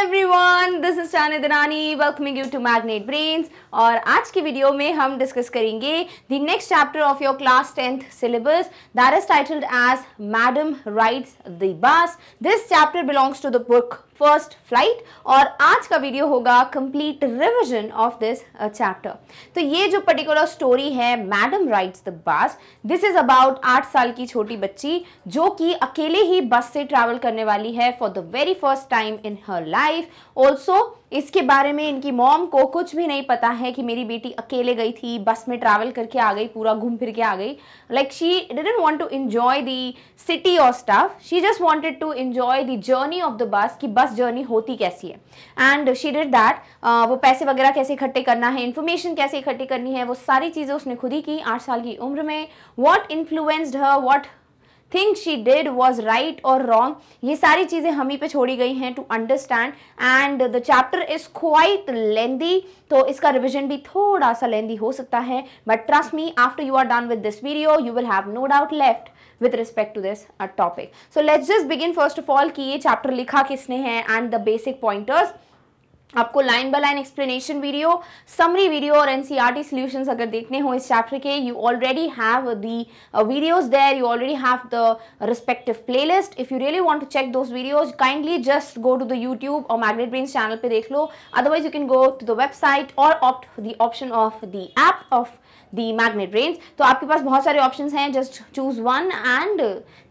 Everyone this is चाने दरानी welcoming you to Magnet Brains और आज की वीडियो में हम डिस्कस करेंगे the next chapter of your class tenth syllabus that is titled as madam rides the bus this chapter belongs to the book first flight और आज का video होगा complete revision of this chapter तो ये जो particular story है madam rides the bus this is about आठ साल की छोटी बच्ची जो कि अकेले ही बस से ट्रैवल करने वाली है for the very first time in her life also इसके बारे में इनकी मॉम को कुछ भी नहीं पता है कि मेरी बेटी अकेले गई थी बस में ट्रैवल करके आ गई पूरा घूम फिर के आ गई like she didn't want to enjoy the city और stuff she just wanted to enjoy the journey of the bus कि बस जर्नी होती कैसी है एंड शी डिड दैट वो पैसे वगैरह कैसे इकट्ठे करना है इन्फॉर्मेशन कैसे इकट्ठी करनी है वो सारी चीज़ें उसने खुद ही की आठ साल की उम्र में what influenced her what think she did was right और रॉन्ग ये सारी चीज़ें हम ही पे छोड़ी गई हैं to understand and the chapter is quite lengthy तो इसका रिविजन भी थोड़ा सा लेंदी हो सकता है but trust me after you are done with this video you will have no doubt left with respect to this topic so let's just begin first of all कि ये चैप्टर लिखा किसने है एंड द बेसिक पॉइंटर्स आपको line by line explanation video summary video और NCERT solutions e अगर देखने हो इस चैप्टर के you already have the videos there you already have the respective playlist if you really want to check those videos kindly just go to the YouTube और Magnet Brain channel पे देख लो otherwise you can go to the website और opt the option of the app of the magnet brains तो आपके पास बहुत सारे option हैं just choose one and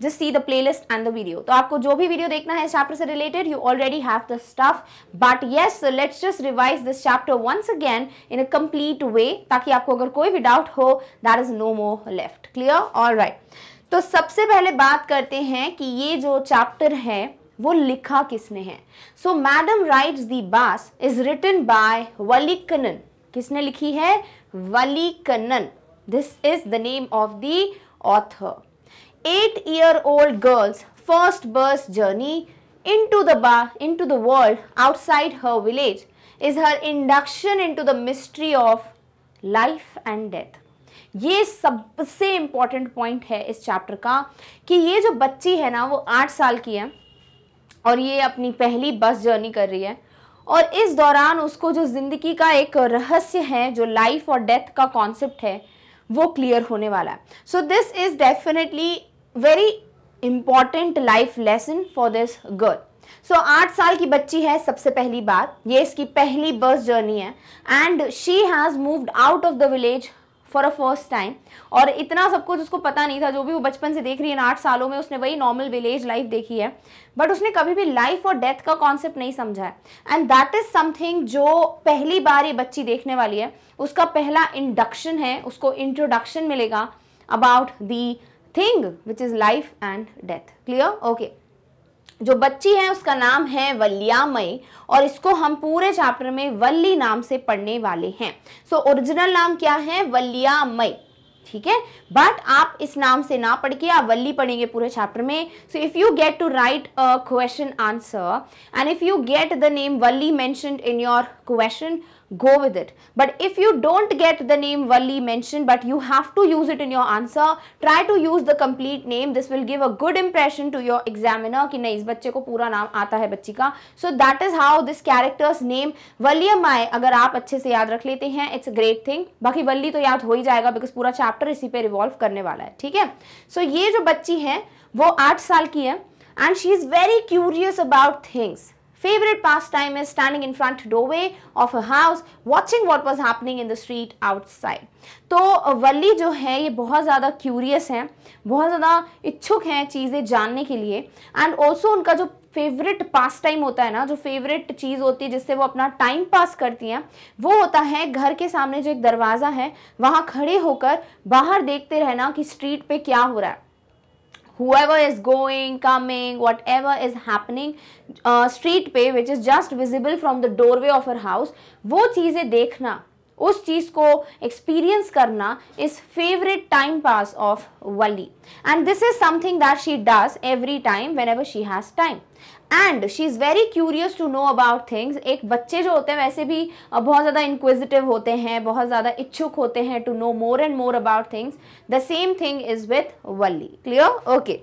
just see the playlist and the video तो आपको जो भी वीडियो देखना है इस चैप्टर से related you already have the stuff but yes let's just revise this chapter once again in a complete way ताकि आपको अगर कोई भी डाउट हो that is no more left clear all right तो सबसे पहले बात करते हैं कि ये जो चैप्टर है वो लिखा किसने है सो मैडम राइट्स दी बास इज रिटन बाय वलिकनन किसने लिखी है Valikanan. This is the name of the author. Eight-year-old girl's first bus journey into the bar, into the world outside her village is her induction into the mystery of life and death. ये सबसे important point है इस chapter का कि ये जो बच्ची है ना वो आठ साल की है और ये अपनी पहली बस जर्नी कर रही है और इस दौरान उसको जो ज़िंदगी का एक रहस्य है जो लाइफ और डेथ का कॉन्सेप्ट है वो क्लियर होने वाला है so this is definitely very important life lesson for this girl so आठ साल की बच्ची है सबसे पहली बात ये इसकी पहली बस जर्नी है and she has moved out of the village for a first time और इतना सब कुछ उसको पता नहीं था जो भी वो बचपन से देख रही है आठ सालों में उसने वही नॉर्मल विलेज लाइफ देखी है बट उसने कभी भी लाइफ और डेथ का कॉन्सेप्ट नहीं समझा है एंड दैट इज समथिंग जो पहली बार ये बच्ची देखने वाली है उसका पहला इंडक्शन है उसको इंट्रोडक्शन मिलेगा about the thing which is life and death clear okay जो बच्ची है उसका नाम है वल्यामय और इसको हम पूरे चैप्टर में वल्ली नाम से पढ़ने वाले हैं सो so, ओरिजिनल नाम क्या है वल्यामय ठीक है बट आप इस नाम से ना पढ़ के आप वल्ली पढ़ेंगे पूरे चैप्टर में so if you get to write a question answer and if you get the name Valli mention in your question go with it. But if you don't get the name Valli mentioned but you have to use it in your answer, try to use the complete name. This will give a good impression to your examiner ki nahi is bacche ko pura naam aata hai bacchi ka So that is how this character's name Valliamai agar aap acche se yaad rakh lete hain it's a great thing. baki valli to yaad ho hi jayega because pura chapter isi pe revolve karne wala hai theek hai so, ye jo bacchi hai वो आठ साल की है and she is very curious about things Favorite pastime is standing in front doorway of a house, watching what was happening in the street outside. तो वली जो है ये बहुत ज़्यादा क्यूरियस हैं बहुत ज़्यादा इच्छुक हैं चीज़ें जानने के लिए एंड ऑल्सो उनका जो फेवरेट पास टाइम होता है ना जो फेवरेट चीज़ होती है जिससे वो अपना टाइम पास करती हैं वो होता है घर के सामने जो एक दरवाज़ा है वहाँ खड़े होकर बाहर देखते रहना कि स्ट्रीट पे क्या हो रहा है whoever is going coming whatever is happening uh, street pe which is just visible from the doorway of her house wo cheeze dekhna उस चीज़ को एक्सपीरियंस करना is favourite time pass of Valli and this is something that she does every time whenever she has time and she is very curious to know about things एक बच्चे जो होते हैं वैसे भी बहुत ज़्यादा इंक्विजिटिव होते हैं बहुत ज़्यादा इच्छुक होते हैं to know more and more about things the same thing is with Valli clear okay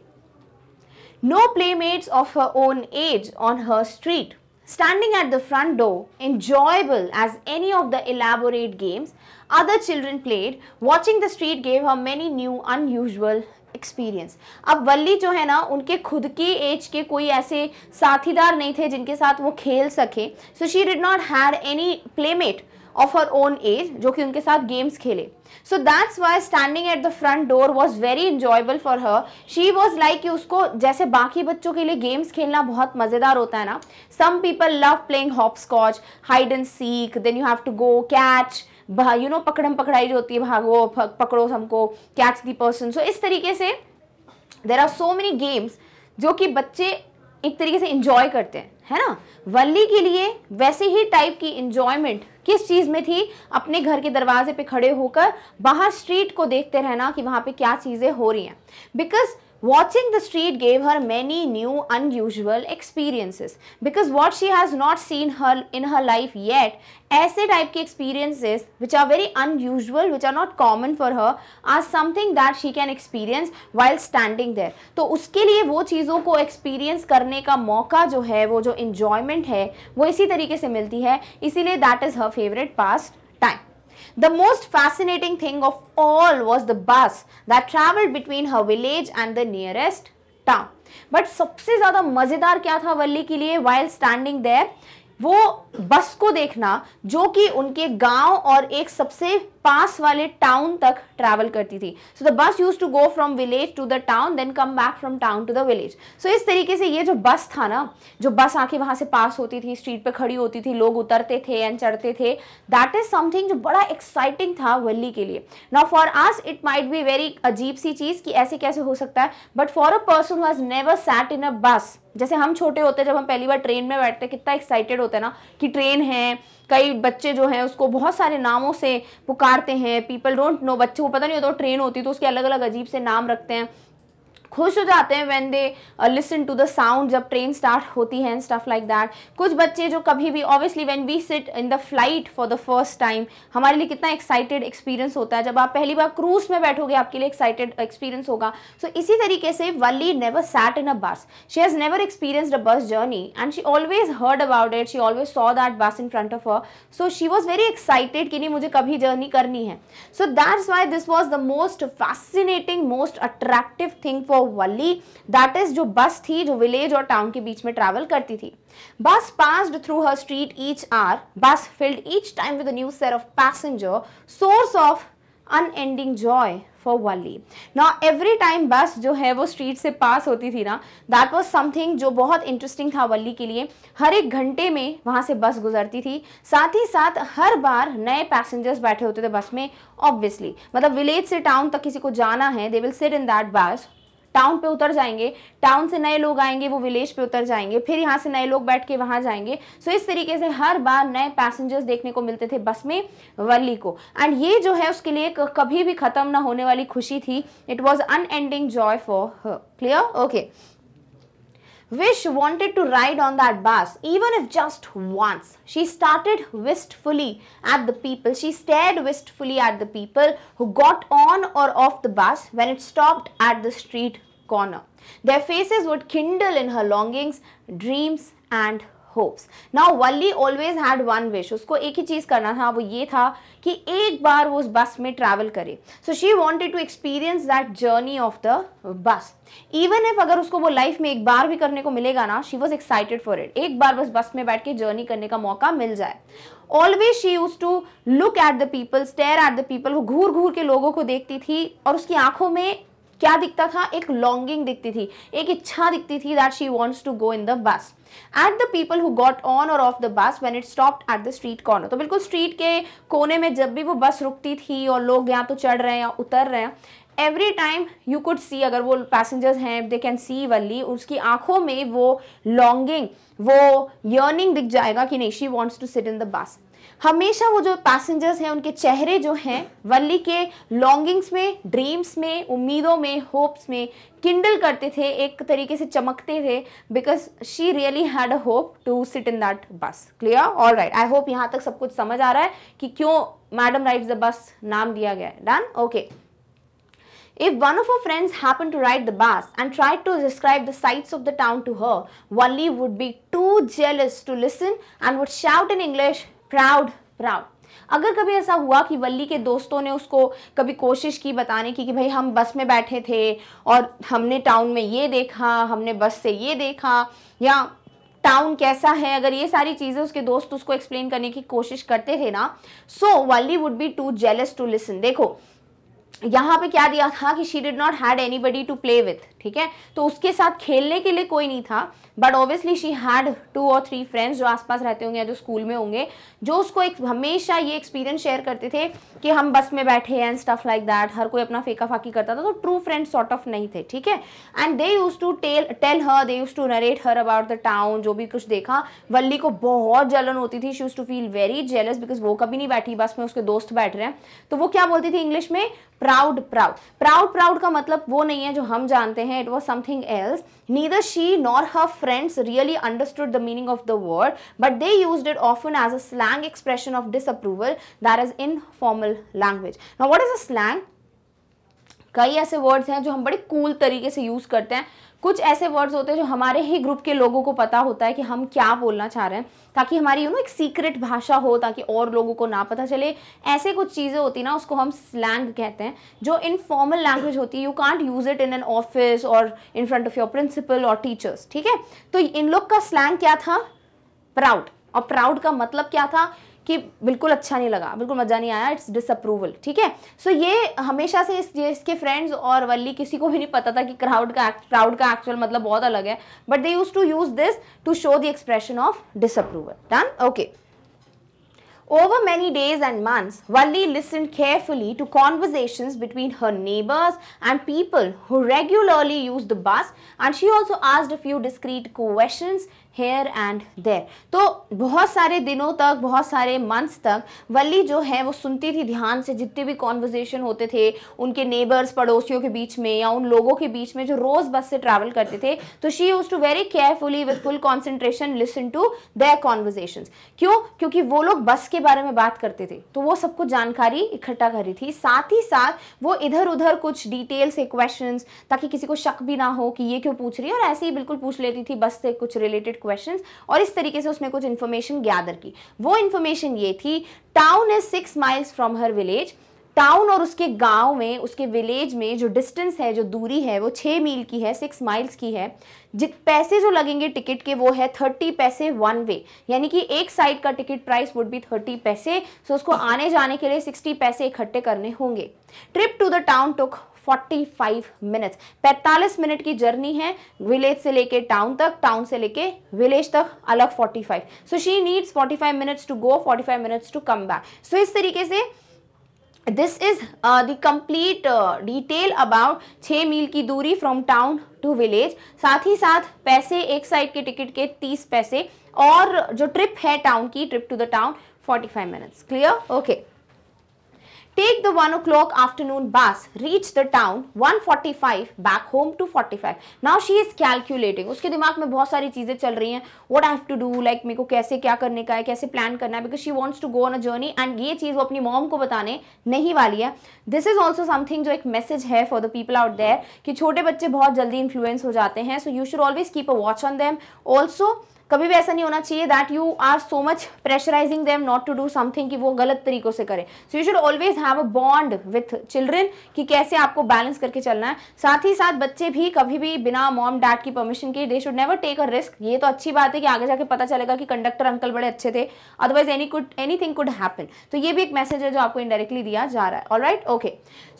no playmates of her own age on her street Standing at the front door, enjoyable as any of the elaborate games other children played, watching the street gave her many new unusual experience अब वल्ली जो है ना उनके खुद की as के कोई ऐसे साथीदार नहीं थे जिनके साथ वो खेल सके so she did not had any playmate of her own age जो कि उनके साथ गेम्स खेले so that's why standing at the front door was very enjoyable for her she was like कि उसको जैसे बाकी बच्चों के लिए गेम्स खेलना बहुत मज़ेदार होता है ना some people love playing hopscotch hide and seek then you have to go catch you know पकड़म पकड़ाई जो होती है भागो पकड़ो हमको कैच दी पर्सन सो इस तरीके से there are so many games जो कि बच्चे एक तरीके से इंजॉय करते हैं है ना वल्ली के लिए वैसे ही टाइप की इंजॉयमेंट किस चीज़ में थी अपने घर के दरवाजे पे खड़े होकर बाहर स्ट्रीट को देखते रहना कि वहां पे क्या चीज़ें हो रही हैं because Watching the street gave her many new unusual experiences because what she has not seen her in her life yet aise type ki experiences which are very unusual which are not common for her are something that she can experience while standing there to uske liye wo cheezon ko experience karne ka mauka jo hai wo jo enjoyment hai wo isi tarike se milti hai isliye that is her favorite past time The most fascinating thing of all was the bus that traveled between her village and the nearest town. but sabse zyada mazedar kya tha valli ke liye while standing there वो बस को देखना जो कि उनके गांव और एक सबसे पास वाले टाउन तक ट्रैवल करती थी so the bus use to go from village to the town then come back from town to the village so इस तरीके से ये जो बस था ना जो बस आके वहां से पास होती थी स्ट्रीट पे खड़ी होती थी लोग उतरते थे एंड चढ़ते थे दैट इज समथिंग जो बड़ा एक्साइटिंग था वली के लिए now for us it might be very अजीब सी चीज़ कि ऐसे कैसे हो सकता है but for a person who's never sat in a bus जैसे हम छोटे होते जब हम पहली बार ट्रेन में बैठते कितना एक्साइटेड होते हैं ना कि ट्रेन है कई बच्चे जो हैं उसको बहुत सारे नामों से पुकारते हैं पीपल डोंट नो बच्चों को पता नहीं होता ट्रेन होती तो उसके अलग अलग अजीब से नाम रखते हैं खुश हो जाते हैं when they listen to the sound जब ट्रेन स्टार्ट होती है एंड स्टफ लाइक दैट कुछ बच्चे जो कभी भी obviously when we sit in the flight for the first time हमारे लिए कितना एक्साइटेड एक्सपीरियंस होता है जब आप पहली बार क्रूज में बैठोगे आपके लिए एक्साइटेड एक्सपीरियंस होगा सो so, इसी तरीके से वली never sat in a bus she has never experience a bus journey and she always heard about it she always saw that bus in front of her so she was very excited कि नहीं मुझे कभी journey करनी है so that's why this was the most fascinating most attractive thing for for Valli that is जो bus थी जो village और टाउन के बीच में ट्रैवल करती थी bus pass through her street each hour bus filled each time with new set of passenger source of unending joy for Valli ना every time बस जो है वो स्ट्रीट से पास होती थी ना दैट वॉज समथिंग जो बहुत इंटरेस्टिंग था वल्ली के लिए हर एक घंटे में वहाँ से बस गुजरती थी साथ ही साथ हर बार नए पैसेंजर्स बैठे होते थे बस में ऑब्वियसली मतलब विलेज से टाउन तक किसी को जाना है they will sit in that bus town पे उतर जाएंगे टाउन से नए लोग आएंगे वो विलेज पे उतर जाएंगे फिर यहाँ से नए लोग बैठ के वहां जाएंगे सो इस तरीके से हर बार नए पैसेंजर्स देखने को मिलते थे बस में वर्ली को एंड ये जो है उसके लिए कभी भी खत्म ना होने वाली खुशी थी it was unending joy for clear okay Wish wanted to ride on that bus, even if just once. She started wistfully at the people. She stared wistfully at the people who got on or off the bus when it stopped at the street corner. Their faces would kindle in her longings, dreams and hopes now Valli always had one wish उसको एक ही चीज़ करना था वो ये था कि एक बार वो उस बस में ट्रैवल करे so she wanted to experience that journey of the bus even if अगर उसको वो लाइफ में एक बार भी करने को मिलेगा ना she was excited for it एक बार बस बस में बैठ के जर्नी करने का मौका मिल जाए always she use to look at the people stare at the people वो घूर घूर के लोगों को देखती थी और उसकी आंखों में क्या दिखता था एक लॉन्गिंग दिखती थी एक इच्छा दिखती थी that she wants to go in the bus at the people who got on और off the bus when it stop at the street corner तो बिल्कुल स्ट्रीट के कोने में जब भी वो बस रुकती थी और लोग या तो चढ़ रहे हैं या उतर रहे हैं every time you could see अगर वो पैसेंजर्स हैं दे कैन सी वल्ली उसकी आंखों में वो लॉन्गिंग वो यर्निंग दिख जाएगा कि नहीं she wants to sit in the bus हमेशा वो जो पैसेंजर्स हैं उनके चेहरे जो हैं वल्ली के लॉन्गिंग्स में ड्रीम्स में उम्मीदों में होप्स में किंडल करते थे एक तरीके से चमकते थे because she really had a hope to sit in that bus clear all right I hope यहाँ तक सब कुछ समझ आ रहा है कि क्यों मैडम राइट द बस नाम दिया गया है done okay If one of her friends happened to ride the bus and tried to describe the sights of the town to her, Wally would be too jealous to listen and would shout in English, proud proud अगर कभी ऐसा हुआ कि वल्ली के दोस्तों ने उसको कभी कोशिश की बताने की कि भाई हम बस में बैठे थे और हमने टाउन में ये देखा हमने बस से ये देखा या टाउन कैसा है अगर ये सारी चीज़ें उसके दोस्त उसको एक्सप्लेन करने की कोशिश करते थे ना so Valli would be too jealous to listen देखो यहाँ पे क्या दिया था कि she did not had anybody to play with ठीक है तो उसके साथ खेलने के लिए कोई नहीं था but obviously she had two और थ्री फ्रेंड्स जो आसपास रहते होंगे या जो स्कूल में होंगे जो उसको एक हमेशा ये एक्सपीरियंस शेयर करते थे कि हम बस में बैठे एंड स्टफ लाइक दैट हर कोई अपना फेका फाकी करता था तो ट्रू फ्रेंड सॉर्ट ऑफ नहीं थे ठीक है and they use to tell tell her they use to narrate her about the town जो भी कुछ देखा वल्ली को बहुत जलन होती थी she use to feel very jealous because वो कभी नहीं बैठी बस में उसके दोस्त बैठ रहे हैं तो वो क्या बोलती थी इंग्लिश में प्राउड प्राउड प्राउड प्राउड का मतलब वो नहीं है जो हम जानते हैं it was something else Neither she nor her friends really understood the meaning of the word, but they used it often as a slang expression of disapproval, that is informal language. Now, what is a slang? kai aise words hain jo hum bade cool tarike se use karte hain कुछ ऐसे words होते हैं जो हमारे ही group के लोगों को पता होता है कि हम क्या बोलना चाह रहे हैं ताकि हमारी यू नो एक सीक्रेट भाषा हो ताकि और लोगों को ना पता चले ऐसे कुछ चीज़ें होती ना उसको हम स्लैंग कहते हैं जो इनफॉर्मल लैंग्वेज होती है you can't use it in an office और in front of your principal और टीचर्स ठीक है तो इन लोग का स्लैंग क्या था प्राउड और प्राउड का मतलब क्या था कि बिल्कुल अच्छा नहीं लगा बिल्कुल मज़ा नहीं आया इट्स डिसअप्रूवल ठीक है सो ये हमेशा से इस इसके फ्रेंड्स और वल्ली किसी को भी नहीं पता था कि क्राउड का क्राउड का एक्चुअल मतलब बहुत अलग है but they use to use this to show the expression of disapproval done okay Over many days and months, Valli listened carefully to conversations between her neighbors and people who regularly used the bus and she also asked a few discreet questions here and there तो बहुत सारे दिनों तक बहुत सारे months तक वल्ली जो है वो सुनती थी ध्यान से जितने भी कॉन्वर्जेशन होते थे उनके नेबर्स पड़ोसियों के बीच में या उन लोगों के बीच में जो रोज़ बस से ट्रैवल करते थे तो she use to very carefully with full concentration listen to their conversation क्यों क्योंकि वो लोग बस के बारे में बात करते थे तो वो सब कुछ जानकारी इकट्ठा कर रही थी साथ ही साथ वो इधर उधर कुछ डिटेल्स है क्वेश्चन ताकि किसी को शक भी ना हो कि ये क्यों पूछ रही है और ऐसे ही बिल्कुल पूछ लेती थी बस से कुछ रिलेटेड क्वेश्चंस और इस तरीके से उसने कुछ इन्फॉर्मेशन गैदर की वो इन्फॉर्मेशन ये थी town is six miles from her village town और उसके गांव में उसके विलेज में जो डिस्टेंस है जो दूरी है वो छः मील की है सिक्स माइल्स की है जित पैसे जो लगेंगे टिकट के वो है थर्टी पैसे वन वे यानी कि एक साइड का ticket price would be thirty paise so उसको आने जाने के लिए सिक्सटी पैसे इकट्ठे करने होंगे trip to the town took 45 minutes 45 minute की जर्नी है विलेज से लेके टाउन तक टाउन से लेके विलेज तक अलग 45 so she needs 45 minutes to go 45 minutes to come back so इस तरीके से this is the complete detail about छः मील की दूरी फ्रॉम टाउन टू विलेज साथ ही साथ पैसे एक साइड के टिकट के तीस पैसे और जो ट्रिप है टाउन की trip to the town forty five minutes clear okay Take the 1 o'clock afternoon bus, reach the town 145, back home to 45. Now she is calculating. उसके दिमाग में बहुत सारी चीज़ें चल रही हैं What I have to do, like मेरे को कैसे क्या करने का है कैसे प्लान करना है because she wants to go on a journey and ये चीज़ वो अपनी मॉम को बताने नहीं वाली है दिस इज़ ऑल्सो समथिंग जो एक मैसेज है for the people out there कि छोटे बच्चे बहुत जल्दी इन्फ्लुएंस हो जाते हैं so you should always keep a watch on them also कभी भी ऐसा नहीं होना चाहिए that you are so much pressurising them not to do something कि वो गलत तरीकों से करें so you should always have a bond with children कि कैसे आपको बैलेंस करके चलना है साथ ही साथ बच्चे भी कभी भी बिना मॉम डैड की परमिशन के they should never take a risk ये तो अच्छी बात है कि आगे जाके पता चलेगा कि कंडक्टर अंकल बड़े अच्छे थे otherwise any could anything could happen तो ये भी एक मैसेज है जो आपको इनडायरेक्टली दिया जा रहा है ऑल राइट ओके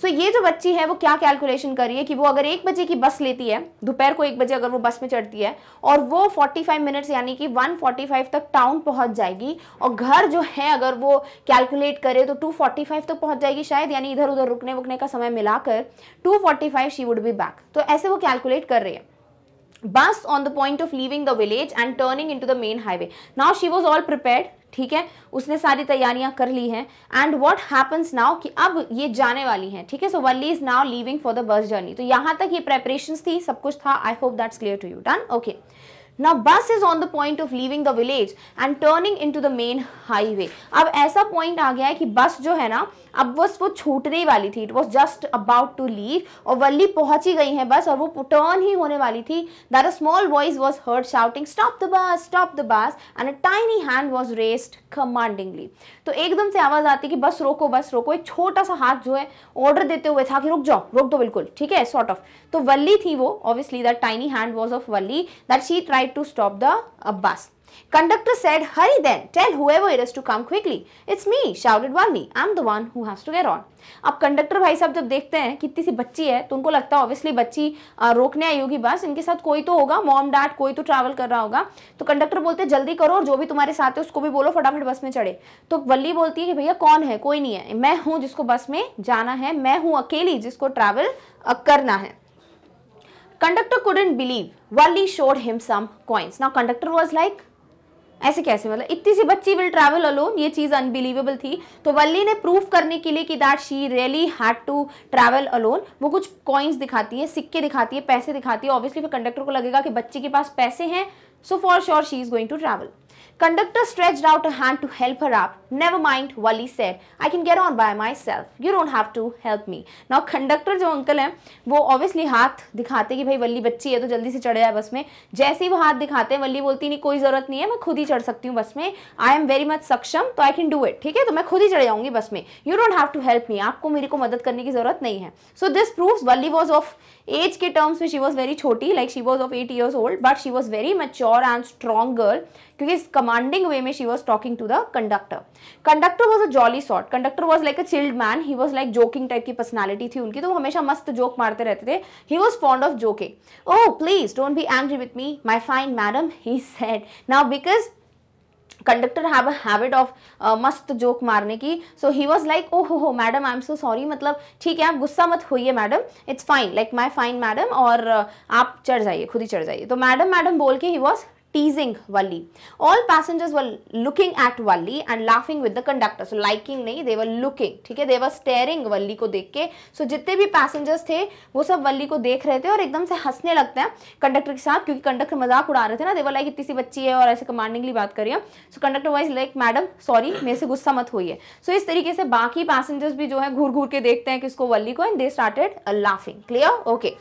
सो ये जो बच्ची है वो क्या कैलकुलेशन कर रही है कि वो अगर एक बजे की बस लेती है दोपहर को एक बजे अगर वो बस में चढ़ती है और वो फोर्टी फाइव मिनट्स यानी कि 145 तक टाउन पहुंच जाएगी और घर जो है अगर वो कैलकुलेट करे तो 245 तक तो पहुंच जाएगी शायद यानी इधर उधर रुकने वुकने का समय मिलाकर 245 forty she would be back तो ऐसे वो कैलकुलेट कर रहे हैं bus on the point of leaving the village and turning in to the main highway now she was all prepare ठीक है उसने सारी तैयारियां कर ली हैं एंड व्हाट हैपन्स नाउ कि अब ये जाने वाली हैं ठीक है so Valli is now leaving for the bus journey तो यहां तक ये प्रेपरेशन थी सब कुछ था I hope that's clear to you done okay Now bus is on the point of leaving the village and turning into main highway. अब ऐसा point आ गया है कि bus जो है ना अब बस वो छूटने वाली थी it was just about to leave और वल्ली पहुंच ही गई है बस और वो turn ही होने वाली थी that a small voice was heard shouting stop the bus stop the bus and a tiny hand was raised commandingly तो एकदम से आवाज़ आती कि बस रोको बस रोको एक छोटा सा हाथ जो है ऑर्डर देते हुए था कि रुक जाओ रुक दो बिल्कुल ठीक है sort ऑफ तो वल्ली थी वो obviously that tiny hand was of Valli that she tried to stop the a bus Conductor said, hurry then, tell whoever is to come quickly it's me me, Valli I am the one who has to get on अब conductor भाई साहब जब देखते हैं कितनी सी बच्ची है तो उनको लगता है ऑब्वियसली बच्ची रोकने आई होगी बस इनके साथ कोई तो होगा मॉम डैड कोई तो ट्रैवल कर रहा होगा तो कंडक्टर बोलते हैं जल्दी करो और जो भी तुम्हारे साथ है उसको भी बोलो फटाफट बस में चढ़े तो वल्ली बोलती है कि भैया कौन है कोई नहीं है मैं हूं जिसको बस में जाना है मैं हूं अकेली जिसको ट्रैवल करना है conductor couldn't believe Wally showed him some coins Now conductor was like ऐसे कैसे मतलब इतनी सी बच्ची विल ट्रैवल अलोन ये चीज़ अनबिलीवेबल थी तो वल्ली ने प्रूफ करने के लिए कि that she really had to travel alone वो कुछ कॉइन्स दिखाती है सिक्के दिखाती है पैसे दिखाती है ऑब्वियसली फिर कंडक्टर को लगेगा कि बच्ची के पास पैसे हैं so for sure she is going to travel Conductor stretched out a hand to help her up. Never mind, Wali said. I can get on by myself. You don't have to help me. Now conductor जो uncle हैं वो obviously हाथ दिखाते कि भाई वल्ली बच्ची है तो जल्दी से चढ़ जाए बस में जैसे ही वो हाथ दिखाते हैं वल्ली बोलती नहीं कोई ज़रूरत नहीं है मैं खुद ही चढ़ सकती हूँ बस में आई एम वेरी मच सक्षम तो आई कैन डू इट ठीक है तो मैं खुद ही चढ़ जाऊँगी बस में you don't have to help me आपको मेरे को मदद करने की ज़रूरत नहीं है so this proves Valli was of age के टर्म्स में शी वॉज वेरी छोटी like she was of eight years old but she was very mature and strong girl क्योंकि इस कमांडिंग वे में she was talking to the conductor conductor was a jolly sort conductor was like a chilled man he was like joking type की पर्सनैलिटी थी उनकी तो वो हमेशा मस्त जोक मारते रहते थे he was fond of joking oh please don't be angry with me my fine madam he said now because conductor have a habit of मस्त जोक मारने की so he was like oh ho madam I am so sorry मतलब ठीक है आप गुस्सा मत होइए madam it's fine like my fine madam और uh, आप चढ़ जाइए खुद ही चढ़ जाइए तो मैडम मैडम बोल के he was teasing Valli. All passengers were looking at Valli and laughing with the conductor. So liking नहीं they were looking ठीक है they were staring Valli को देख के so जितने भी passengers थे वो सब Valli को देख रहे थे और एकदम से हंसने लगते हैं conductor के साथ क्योंकि conductor मजाक उड़ा रहे थे ना they were like इतनी सी बच्ची है और ऐसे commandingly बात कर रही है So conductor was like madam sorry मेरे से गुस्सा मत होइए. so, इस तरीके से बाकी passengers भी जो है घूर घूर के देखते हैं किसको वल्ली को and they started laughing. Clear? Okay.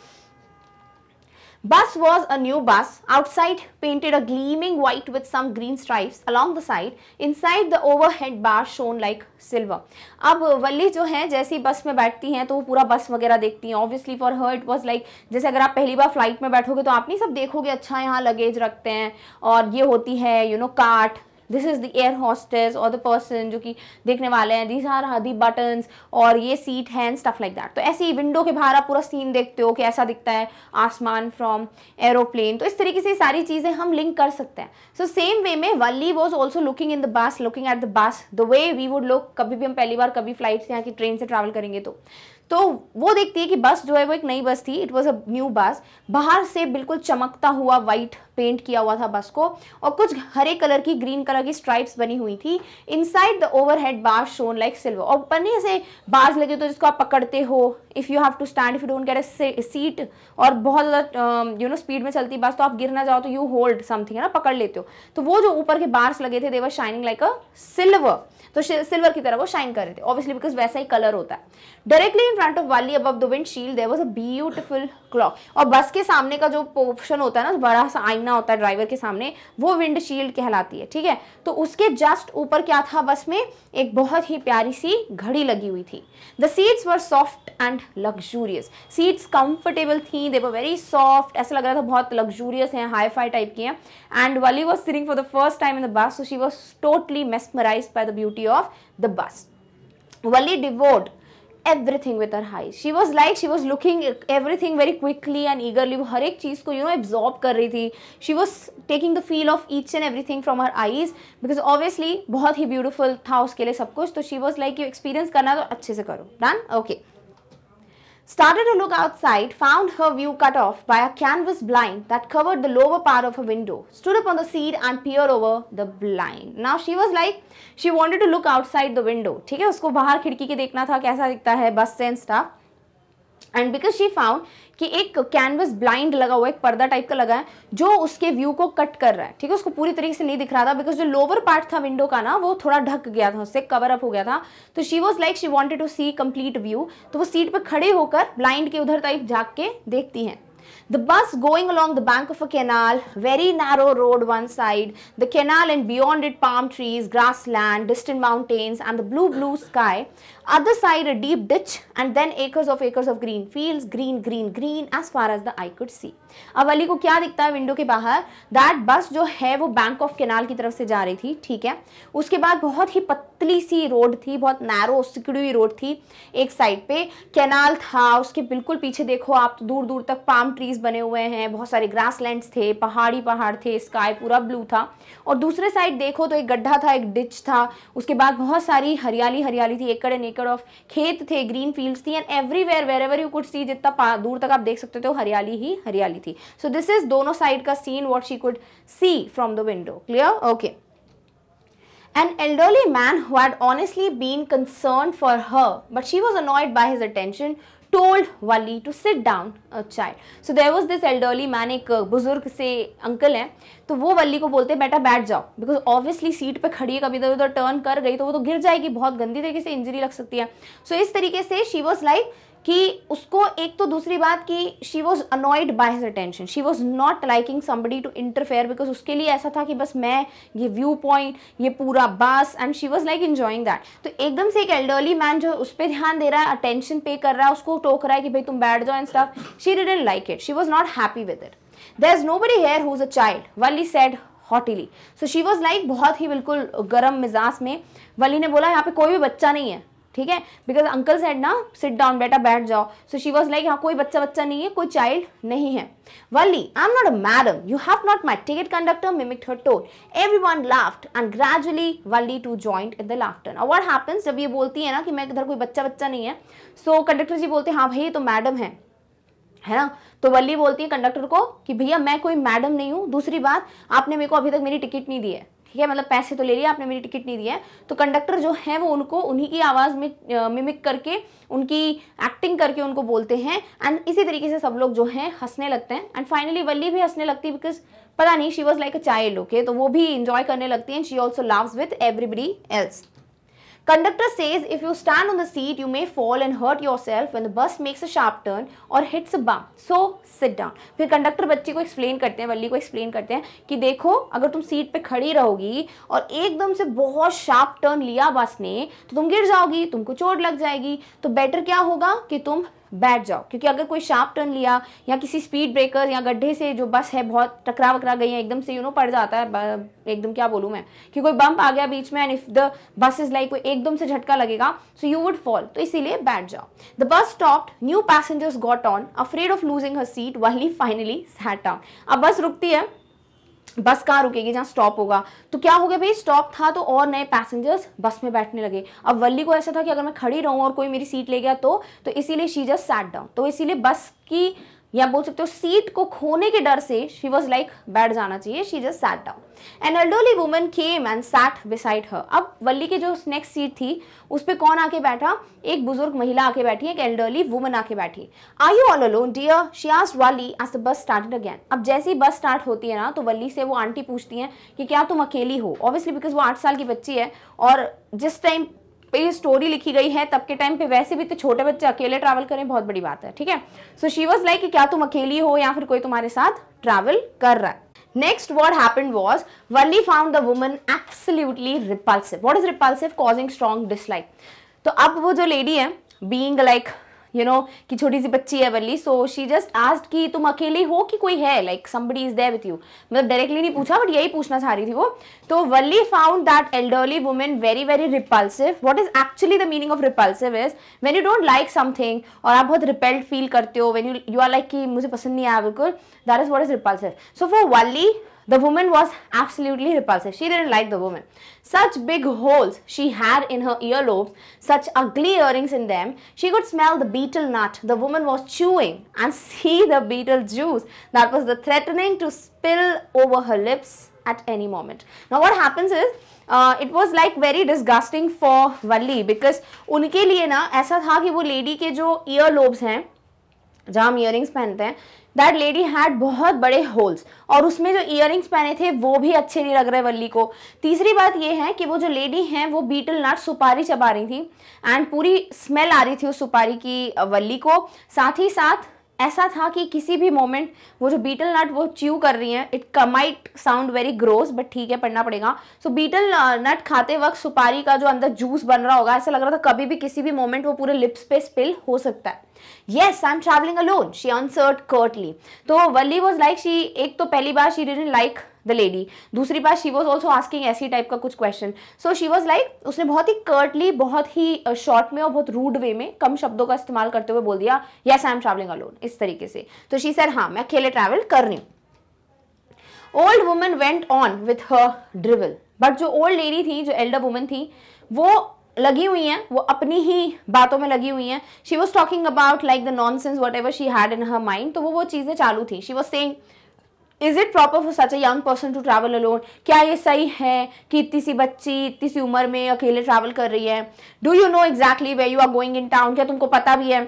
Bus was a new bus, outside painted a gleaming white with some green stripes along the side, inside the overhead bar shone like silver. अब वल्ली जो है जैसी बस में बैठती हैं तो वो पूरा बस वगैरह देखती हैं obviously for her it was like जैसे अगर आप पहली बार फ्लाइट में बैठोगे तो आप नहीं सब देखोगे अच्छा यहाँ लगेज रखते हैं और ये होती है you know cart this is the air hostess और द पर्सन जो कि देखने वाले हैं दिस आर हदी बटन और ये सीट है स्टफ लाइक दैट तो ऐसी विंडो के बाहर आप पूरा सीन देखते हो कि ऐसा दिखता है आसमान फ्रॉम एरोप्लेन तो इस तरीके से सारी चीज़ें हम लिंक कर सकते हैं सो सेम वे में Valli was also looking in the bus looking at the bus the way we would look कभी भी हम पहली बार कभी फ्लाइट से यहाँ की ट्रेन से ट्रैवल करेंगे तो तो वो देखती है कि बस जो है वो एक नई बस थी it was a new bus बाहर से बिल्कुल चमकता हुआ वाइट पेंट किया हुआ था बस को और कुछ हरे कलर की ग्रीन कलर की स्ट्राइप्स बनी हुई थी inside the overhead bar shone like silver और ऊपर नहीं ऐसे बार्स लगे तो जिसको आप पकड़ते हो if you have to stand if you don't get a seat और बहुत ज़्यादा यू नो स्पीड में चलती बस तो आप गिर ना जाओ तो यू होल्ड समथिंग है ना पकड़ लेते हो तो वो जो ऊपर के बार्स लगे थे they were shining like a silver तो सिल्वर की तरह वो शाइन कर रहे थे ऑब्वियसली बिकॉज वैसा ही कलर होता है डायरेक्टली इन फ्रंट ऑफ वाली अब the windshield there was a beautiful clock और बस के सामने का जो पोर्शन होता है ना बड़ा सा आईना होता है ड्राइवर के सामने वो विंड शील्ड कहलाती है ठीक है तो उसके जस्ट ऊपर क्या था बस में एक बहुत ही प्यारी सी घड़ी लगी हुई थी the seats were soft and luxurious seats comfortable थी दे वर वेरी सॉफ्ट ऐसा लग रहा था बहुत लग्जूरियस है हाई फाई टाइप की है and Valli was sitting for the first time in the bus so she was totally mesmerise by the beauty body of the bus. Wali devoured everything with her eyes. She was like she was looking everything very quickly and eagerly. वो हर एक चीज़ को you know absorb कर रही थी. She was taking the feel of each and everything from her eyes because obviously बहुत ही beautiful था उसके लिए सब कुछ तो she was like you experience करना तो अच्छे से करो. Done? Okay. started to look outside, found her view cut off by a canvas blind that covered the lower part of her window, stood up on the seat and peered over the blind. Now she was like, she wanted to look outside the window. ठीक है उसको बाहर खिड़की के देखना था कैसा दिखता है बस से and stuff and because she कि एक कैनवस ब्लाइंड लगा हुआ एक पर्दा टाइप का लगा है जो उसके व्यू को कट कर रहा है ठीक है उसको पूरी तरीके से नहीं दिख रहा था बिकॉज जो लोअर पार्ट था विंडो का ना वो थोड़ा ढक गया था उससे कवर अप हो गया था तो she was like she wanted to see complete view तो वो सीट पर खड़े होकर ब्लाइंड के उधर टाइप झाक के देखती है The bus going along the bank of a canal, very narrow road one side, the canal and beyond it palm trees, grassland, distant mountains and the blue blue sky. Other side a deep ditch and then acres of acres of green fields, green, green, green as far as the eye could see. अब अली को क्या दिखता है window के बाहर that बस जो है वो बैंक ऑफ केनाल की तरफ से जा रही थी ठीक है उसके बाद बहुत ही पतली सी रोड थी बहुत नैरो सिकड़ी road thi ek side pe canal tha uske bilkul piche dekho aap to dur dur tak palm trees trees बने हुए हैं बहुत सारे ग्रास थे पहाड़ी पहाड़ थे स्काई पूरा ब्लू था और दूसरे साइड देखो तो एक गड्ढा था एक डिच था उसके बाद बहुत सारी हरियाली हरियाली थी एकड़ एंड एकड़ ऑफ खेत थे ग्रीन फील्ड्स थी and everywhere wherever you could see जितना दूर तक आप देख सकते थे हरियाली ही हरियाली थी सो दिस इज दोनों साइड का scene what she could see from the window clear okay An elderly man who had honestly been concerned for her, but she was annoyed by his attention, told Valli to sit down a child so there was this elderly man एक बुजुर्ग से uncle हैं तो वो वाली को बोलते हैं बेटा बैठ जाओ बिकॉज ऑब्वियसली सीट पर खड़ी है कभी इधर उधर टर्न कर गई तो वो तो गिर जाएगी बहुत गंदी तरीके से इंजरी लग सकती है सो so, इस तरीके से शी वॉज लाइक कि उसको एक तो दूसरी बात कि she was annoyed by his attention she was not liking somebody to interfere because उसके लिए ऐसा था कि बस मैं ये व्यू पॉइंट ये पूरा bus and she was like enjoying that तो एकदम से एक एल्डरली मैन जो उस पर ध्यान दे रहा है अटेंशन पे कर रहा है उसको टोक रहा है कि भाई तुम बैठ जाओ and stuff she didn't like it she was not happy with it there is nobody here who's a child Valli said haughtily so she was like बहुत ही बिल्कुल गर्म मिजाज में वली ने बोला यहाँ पे कोई भी बच्चा नहीं है ठीक है बिकॉज अंकल सेड ना सिट डाउन बेटा बैठ जाओ सो शी वॉज लाइक हाँ कोई बच्चा बच्चा नहीं है कोई चाइल्ड नहीं है Valli I am not a madam you have not my ticket conductor mimicked her tone everyone laughed and gradually Valli too joined in the laughter और वट हैपन्स जब ये बोलती है ना कि मैं इधर कोई बच्चा बच्चा नहीं है सो so, कंडक्टर जी बोलते हैं हाँ भाई तो मैडम है है ना तो वल्ली बोलती है कंडक्टर को कि भैया मैं कोई मैडम नहीं हूं दूसरी बात आपने मेरे को अभी तक मेरी टिकट नहीं दी है ठीक है मतलब पैसे तो ले लिए आपने मेरी टिकट नहीं दी है तो कंडक्टर जो है वो उनको उन्हीं की आवाज़ में मिमिक करके उनकी एक्टिंग करके उनको बोलते हैं एंड इसी तरीके से सब लोग जो हैं हंसने लगते हैं एंड फाइनली वल्ली भी हंसने लगती है बिकॉज पता नहीं she was like a child okay तो वो भी इंजॉय करने लगती है and she also loves with everybody else Conductor says if you stand on the seat, you may fall and hurt yourself when the bus makes a sharp turn or hits a bump. So sit down. फिर conductor बच्चे को explain करते हैं वल्ली को explain करते हैं कि देखो अगर तुम सीट पे खड़ी रहोगी और एकदम से बहुत शार्प टर्न लिया बस ने तो तुम गिर जाओगी तुमको चोट लग जाएगी तो बेटर क्या होगा कि तुम बैठ जाओ क्योंकि अगर कोई शार्प टर्न लिया या किसी स्पीड ब्रेकर या गड्ढे से जो बस है बहुत टकरा वकरा गई है एकदम से यू नो पड़ जाता है एकदम क्या बोलूँ मैं कि कोई बम्प आ गया बीच में and if the bus is like कोई एकदम से झटका लगेगा सो यू वुड फॉल तो इसीलिए बैठ जाओ the bus stopped new passengers got on afraid of losing her seat Valli finally sat down अब बस रुकती है बस कहाँ रुकेगी जहाँ स्टॉप होगा तो क्या हो गया भाई स्टॉप था तो और नए पैसेंजर्स बस में बैठने लगे अब वल्ली को ऐसा था कि अगर मैं खड़ी रहूँ और कोई मेरी सीट ले गया तो तो इसीलिए शीजस सैट डाउन तो इसीलिए बस की या बोल सकते हो सीट को खोने के डर से शी वॉज लाइक बैठ जाना चाहिए she just sat down an elderly woman came and sat beside her अब वल्ली की जो नेक्स्ट सीट थी उस पर कौन आके बैठा एक बुजुर्ग महिला आके बैठी एक एल्डरली वुमन आके बैठी I you all alone dear she आज Valli as the bus start again अब जैसे ही बस स्टार्ट होती है ना तो वल्ली से वो आंटी पूछती हैं कि क्या तुम अकेली हो ऑब्वियसली बिकॉज वो आठ साल की बच्ची है और जिस टाइम पे ये स्टोरी लिखी गई है तब के टाइम पे वैसे भी तो छोटे बच्चे अकेले ट्रैवल करें बहुत बड़ी बात है ठीक है सो शी वॉज लाइक क्या तुम अकेली हो या फिर कोई तुम्हारे साथ ट्रैवल कर रहा है next word happen was Valli found the woman absolutely repulsive what is repulsive causing strong dislike तो अब वो जो लेडी है being like like, you know कि छोटी सी बच्ची है Valli so she just asked कि तुम अकेले हो कि कोई है like somebody is there with you मतलब डायरेक्टली नहीं पूछा बट यही पूछना चाह रही थी वो तो Valli found that elderly women very very repulsive what is actually the meaning of repulsive is when you don't like something और आप बहुत रिपेल्ड फील करते हो when you you are like कि मुझे पसंद नहीं आया बिल्कुल that is what is repulsive so for Valli The woman was absolutely repulsive. She didn't like the woman. Such big holes she had in her earlobes, such ugly earrings in them. She could smell the betel nut the woman was chewing and see the betel juice that was the threatening to spill over her lips at any moment. Now what happens is, uh, it was like very disgusting for Valli because unke liye na, ऐसा था कि वो lady के जो earlobes हैं जहाँ हम year पहनते हैं दैट लेडी हैड बहुत बड़े होल्स और उसमें जो इयर पहने थे वो भी अच्छे नहीं लग रहे वल्ली को तीसरी बात ये है कि वो जो लेडी हैं वो बीटल नट सुपारी चबा रही थी एंड पूरी स्मेल आ रही थी उस सुपारी की वल्ली को साथ ही साथ ऐसा था कि किसी भी मोमेंट वो जो बीटल नट वो च्यू कर रही हैं इट कमाइट साउंड वेरी ग्रोस बट ठीक है पढ़ना पड़ेगा सो बीटल नट खाते वक्त सुपारी का जो अंदर जूस बन रहा होगा ऐसा लग रहा था कभी भी किसी भी मोमेंट वो पूरे लिप्स पे स्पिल हो सकता है yes I am travelling alone she said curtly तो वली वॉज लाइक शी एक तो पहली बार she did like the lady दूसरी बात शी वॉज ऑल्सो आस्किंग ऐसी टाइप का कुछ question so she was like उसने बहुत ही कर्टली बहुत ही शॉर्ट में और बहुत रूड वे में कम शब्दों का इस्तेमाल करते हुए बोल दिया ये आई एम ट्रेवलिंग अलोन इस तरीके से तो शी सर हाँ मैं अकेले ट्रैवल कर रही हूँ old women went on with her drivel but जो ओल्ड लेडी थी जो एल्डर वुमेन थी वो लगी हुई हैं वो अपनी ही बातों में लगी हुई हैं she was talking about like the nonsense whatever she had in her mind तो वो वो चीज़ें चालू थी she was saying is it proper for such अंग young person to travel alone क्या ये सही है कि इतनी सी बच्ची इतनी सी उम्र में अकेले ट्रैवल कर रही है do you know exactly way you are going in town क्या तुमको पता भी है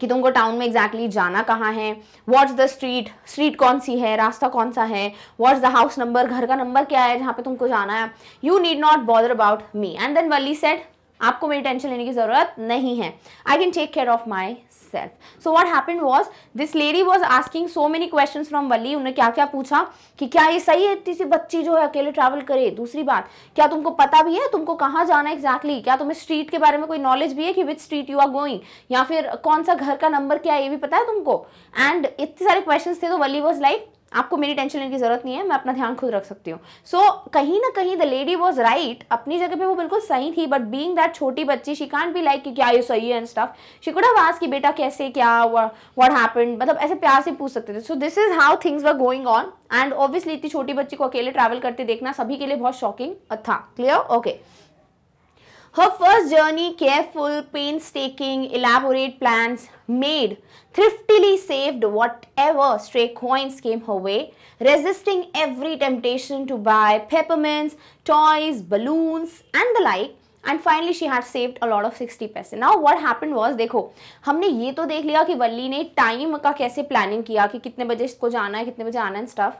कि तुमको टाउन में एग्जैक्टली exactly जाना कहाँ है व्हाट्स द स्ट्रीट स्ट्रीट कौन सी है रास्ता कौन सा है व्हाट्स द हाउस नंबर घर का नंबर क्या है जहाँ पे तुमको जाना है you need not bother about me and then Valli said आपको मेरी टेंशन लेने की ज़रूरत नहीं है I can take care of myself so what happen was this lady was asking so many question from Valli उन्होंने क्या क्या पूछा कि क्या ये सही है इतनी सी बच्ची जो है अकेले ट्रैवल करे दूसरी बात क्या तुमको पता भी है तुमको कहाँ जाना है exactly? क्या तुम्हें स्ट्रीट के बारे में कोई नॉलेज भी है कि which street you are going या फिर कौन सा घर का नंबर क्या है ये भी पता है तुमको एंड इतने सारे क्वेश्चन थे तो वली वॉज लाइक आपको मेरी टेंशन लेने की ज़रूरत नहीं है मैं अपना ध्यान खुद रख सकती हूँ सो so, कहीं ना कहीं द लेडी वॉज राइट अपनी जगह पे वो बिल्कुल सही थी बट बींग दैट छोटी बच्ची शी कांट बी लाइक कि क्या यू सही है and stuff she could have ask कि बेटा कैसे क्या व्हाट हैपेंड मतलब ऐसे प्यार से पूछ सकते थे so this is how things were going on and obviously इतनी छोटी बच्ची को अकेले ट्रैवल करते देखना सभी के लिए बहुत शॉकिंग था clear okay okay. Her first journey, careful, painstaking, elaborate plans made, thriftily saved whatever stray coins came her way, resisting every temptation to buy peppermints, toys, balloons and the like. And finally she had saved a lot of sixty पैसे now what happen was देखो हमने ये तो देख लिया कि वल्ली ने time का कैसे प्लानिंग किया कि कितने बजे इसको जाना है कितने बजे आना है स्टफ़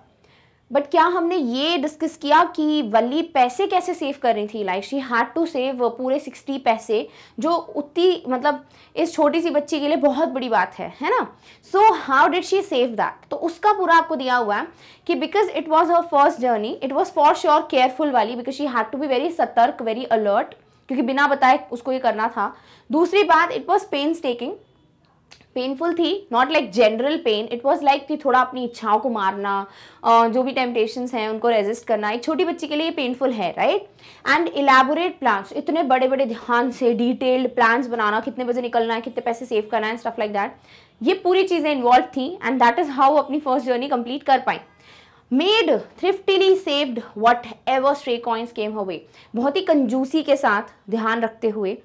बट क्या हमने ये डिस्कस किया कि वली पैसे कैसे सेव कर रही थी like she had to save पूरे सिक्सटी पैसे जो उतनी मतलब इस छोटी सी बच्ची के लिए बहुत बड़ी बात है है ना so how did she save that तो उसका पूरा आपको दिया हुआ है कि because it was her first journey it was for sure careful Valli because she had to be very सतर्क वेरी अलर्ट क्योंकि बिना बताए उसको ये करना था दूसरी बात it was painstaking painful थी not like general pain it was like कि थोड़ा अपनी इच्छाओं को मारना जो भी टेम्पटेशंस हैं उनको रेजिस्ट करना एक छोटी बच्ची के लिए पेनफुल है राइट एंड इलेबोरेट प्लान्स इतने बड़े बड़े ध्यान से डिटेल्ड प्लान्स बनाना कितने बजे निकलना है कितने पैसे सेव करना है स्टफ लाइक दैट ये पूरी चीज़ें इन्वॉल्व थी एंड दैट इज़ हाउ अपनी फर्स्ट जर्नी कंप्लीट कर पाई made thriftily saved whatever stray coins came her way बहुत ही कंजूसी के साथ ध्यान रखते हुए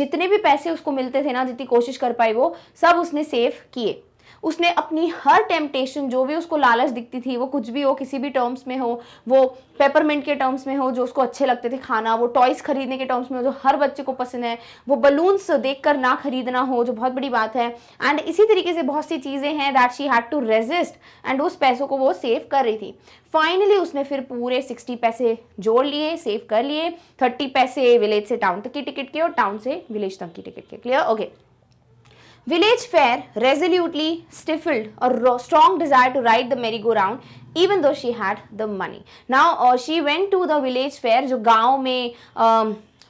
जितने भी पैसे उसको मिलते थे ना जितनी कोशिश कर पाई वो सब उसने सेव किए उसने अपनी हर टेम्पटेशन जो भी उसको लालच दिखती थी वो कुछ भी हो किसी भी टर्म्स में हो वो पेपरमेंट के टर्म्स में हो जो उसको अच्छे लगते थे खाना वो टॉयस खरीदने के टर्म्स में हो जो हर बच्चे को पसंद है वो बलून्स देख कर ना खरीदना हो जो बहुत बड़ी बात है एंड इसी तरीके से बहुत सी चीज़ें हैं that she had to resist and उस पैसों को वो सेव कर रही थी फाइनली उसने फिर पूरे सिक्सटी पैसे जोड़ लिए सेव कर लिए थर्टी पैसे विलेज से टाउन तक की टिकट के और टाउन से विलेज तक की टिकट के clear okay okay. Village fair resolutely stifled a strong desire to ride the merry-go-round even though she had the money. Now uh, she went to the village fair जो गांव में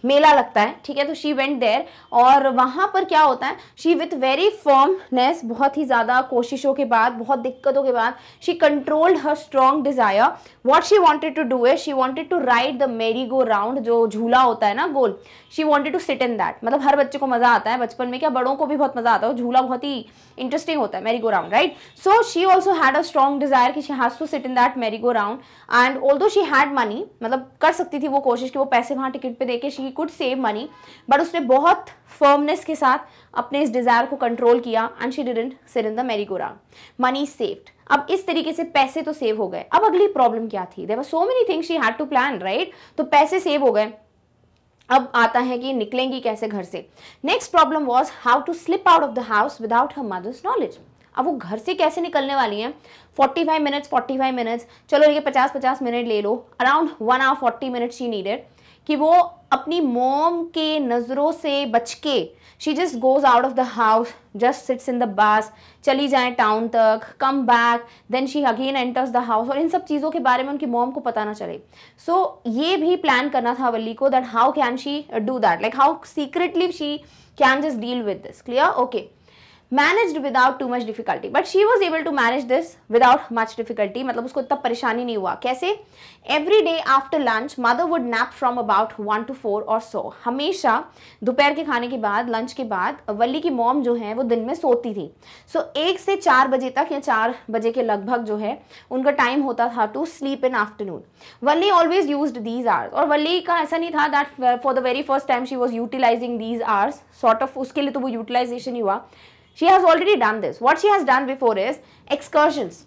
मेला लगता है ठीक है तो शी वेंट देयर और वहाँ पर क्या होता है शी विथ वेरी फॉर्मनेस बहुत ही ज़्यादा कोशिशों के बाद बहुत दिक्कतों के बाद she controlled her strong desire what she wanted to do is she wanted to ride the merry go round जो झूला होता है ना गोल she wanted to sit in that मतलब हर बच्चे को मज़ा आता है बचपन में क्या बड़ों को भी बहुत मज़ा आता है झूला बहुत ही इंटरेस्टिंग होता है merry go round right so she also had a strong desire कि she has to sit in that merry go round and although she had money मतलब कर सकती थी वो कोशिश कि वो पैसे वहाँ टिकट पर दे के शी ही कुड सेव मनी बट उसने बहुत फर्मनेस के साथ अपने इस डिज़ायर को कंट्रोल किया एंड शी डिडेंट सिर इन द मेरी गोरा मनी सेव्ड अब इस तरीके से पैसे तो सेव हो गए अब अगली प्रॉब्लम क्या थी there so many things she had to plan right तो पैसे सेव हो गए अब आता है कि निकलेंगी कैसे घर से next problem was how to slip out of the house without her mother's knowledge अब वो घर से कैसे निकलने वाली हैं 45 मिनट्स 45 मिनट्स चलो ये 50 50 मिनट ले लो around one hour 40 minutes she needed कि वो अपनी मोम के नज़रों से बच के she just goes out of the house just sits in the bus चली जाए टाउन तक come back then she again enters the house और इन सब चीज़ों के बारे में उनकी मोम को पता ना चले सो so, ये भी प्लान करना था वल्ली को that how can she do that like how secretly she can just deal with this clear okay managed without too much difficulty but she was able to manage this without much difficulty मतलब उसको इतना परेशानी नहीं हुआ कैसे every day after lunch mother would nap from about one to four और so हमेशा दोपहर के खाने के बाद लंच के बाद वल्ली की मॉम जो है वो दिन में सोती थी सो so, एक से चार बजे तक या चार बजे के लगभग जो है उनका टाइम होता था to sleep in afternoon Valli always use these hours और वल्ली का ऐसा नहीं था that for the very first time she was utilising these hours sort of उसके लिए तो वो यूटिलाइजेशन ही हुआ She has already done this. What she has done before is excursions.